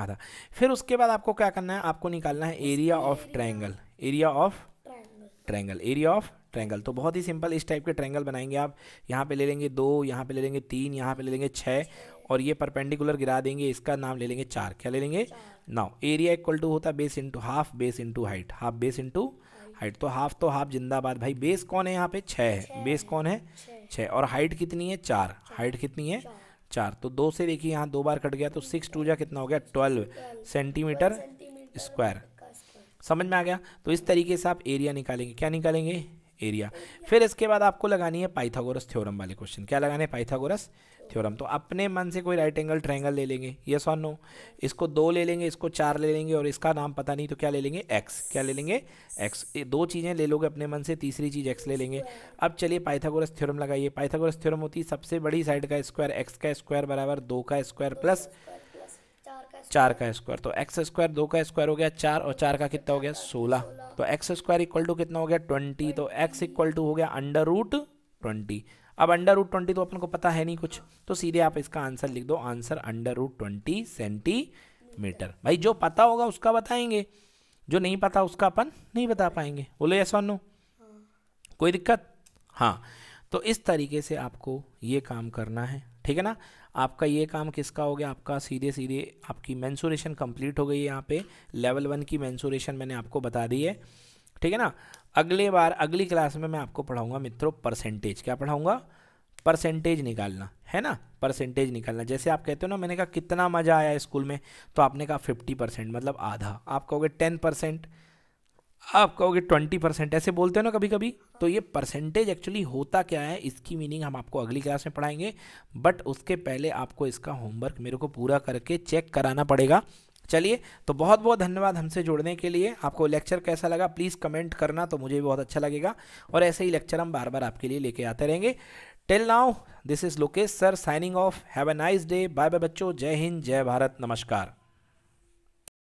आधा फिर उसके बाद आपको क्या करना है आपको निकालना है area of triangle area of triangle area of triangle तो बहुत ही सिंपल इस टाइप के ट्रायंगल बनाएंगे आप यहाँ पे ले लेंगे दो यहाँ पे ले लेंगे तीन यहाँ पे ले लेंगे छः और ये परपेंडिकुलर गिरा देंगे इसका नाम ले लेंगे चार क्या ले लेंगे नाउ एरिया इक्वल टू होता है base into half base into height half base into height तो हाफ तो हाफ जिंदाबाद भाई बेस कौन है यहाँ पे छः है बेस कौन है छः और हाइट कितनी है चार हाइट कितनी है चार तो दो से देखिए यहाँ दो बार कट गया तो सिक्स टू जा कितना हो गया ट्वेल्व सेंटीमीटर स्क्वायर समझ में आ गया तो इस तरीके से आप एरिया निकालेंगे क्या निकालेंगे एरिया फिर इसके बाद आपको लगानी है पाइथागोरस थ्योरम वाले क्वेश्चन क्या लगाने हैं पाइथागोरस थ्योरम तो अपने मन से कोई राइट एंगल ट्रैंगल ले लेंगे ये सो नो इसको दो ले लेंगे इसको चार ले लेंगे और इसका नाम पता नहीं तो क्या ले लेंगे एक्स क्या ले लेंगे एक्स दो चीज़ें ले लोगे अपने मन से तीसरी चीज़ एक्स ले लेंगे अब चलिए पाइथागोरस थ्योरम लगाइए पाइथागोरस थ्योरम होती है सबसे बड़ी साइड का स्क्वायर एक्स का स्क्वायर बराबर दो का स्क्वायर प्लस चार का स्क्वायर तो एक्स स्क्वायर दो का स्क्वायर हो गया चार और चार का कितना हो गया सोलह तो एक्स स्क्वायर इक्वल टू कितना हो गया ट्वेंटी तो एक्स इक्वल टू हो गया अंडर रूट ट्वेंटी अब अंडर रूट ट्वेंटी तो अपन को पता है नहीं कुछ तो सीधे आप इसका आंसर लिख दो answer under root twenty centimetre भाई जो पता होगा उसका बताएंगे जो नहीं पता उसका अपन नहीं बता पाएंगे बोले ये सोनू कोई दिक्कत हाँ तो इस तरीके से आपको ये काम करना है ठीक है ना आपका ये काम किसका हो गया आपका सीधे सीधे आपकी मैंसूरेशन कंप्लीट हो गई है यहाँ पे लेवल वन की मैंसूरेशन मैंने आपको बता दी है ठीक है ना अगले बार अगली क्लास में मैं आपको पढ़ाऊंगा मित्रों परसेंटेज क्या पढ़ाऊंगा परसेंटेज निकालना है ना परसेंटेज निकालना जैसे आप कहते हो ना मैंने कहा कितना मज़ा आया स्कूल में तो आपने कहा फिफ्टी परसेंट मतलब आधा आप कहोगे टेन परसेंट आप कहोगे ट्वेंटी परसेंट ऐसे बोलते हो ना कभी कभी तो ये परसेंटेज एक्चुअली होता क्या है इसकी मीनिंग हम आपको अगली क्लास में पढ़ाएंगे बट उसके पहले आपको इसका होमवर्क मेरे को पूरा करके चेक कराना पड़ेगा चलिए तो बहुत बहुत धन्यवाद हमसे जुड़ने के लिए आपको लेक्चर कैसा लगा प्लीज़ कमेंट करना तो मुझे भी बहुत अच्छा लगेगा और ऐसे ही लेक्चर हम बार बार आपके लिए लेके आते रहेंगे till now this is Lokesh sir signing off have a nice day bye bye बच्चों जय हिंद जय भारत नमस्कार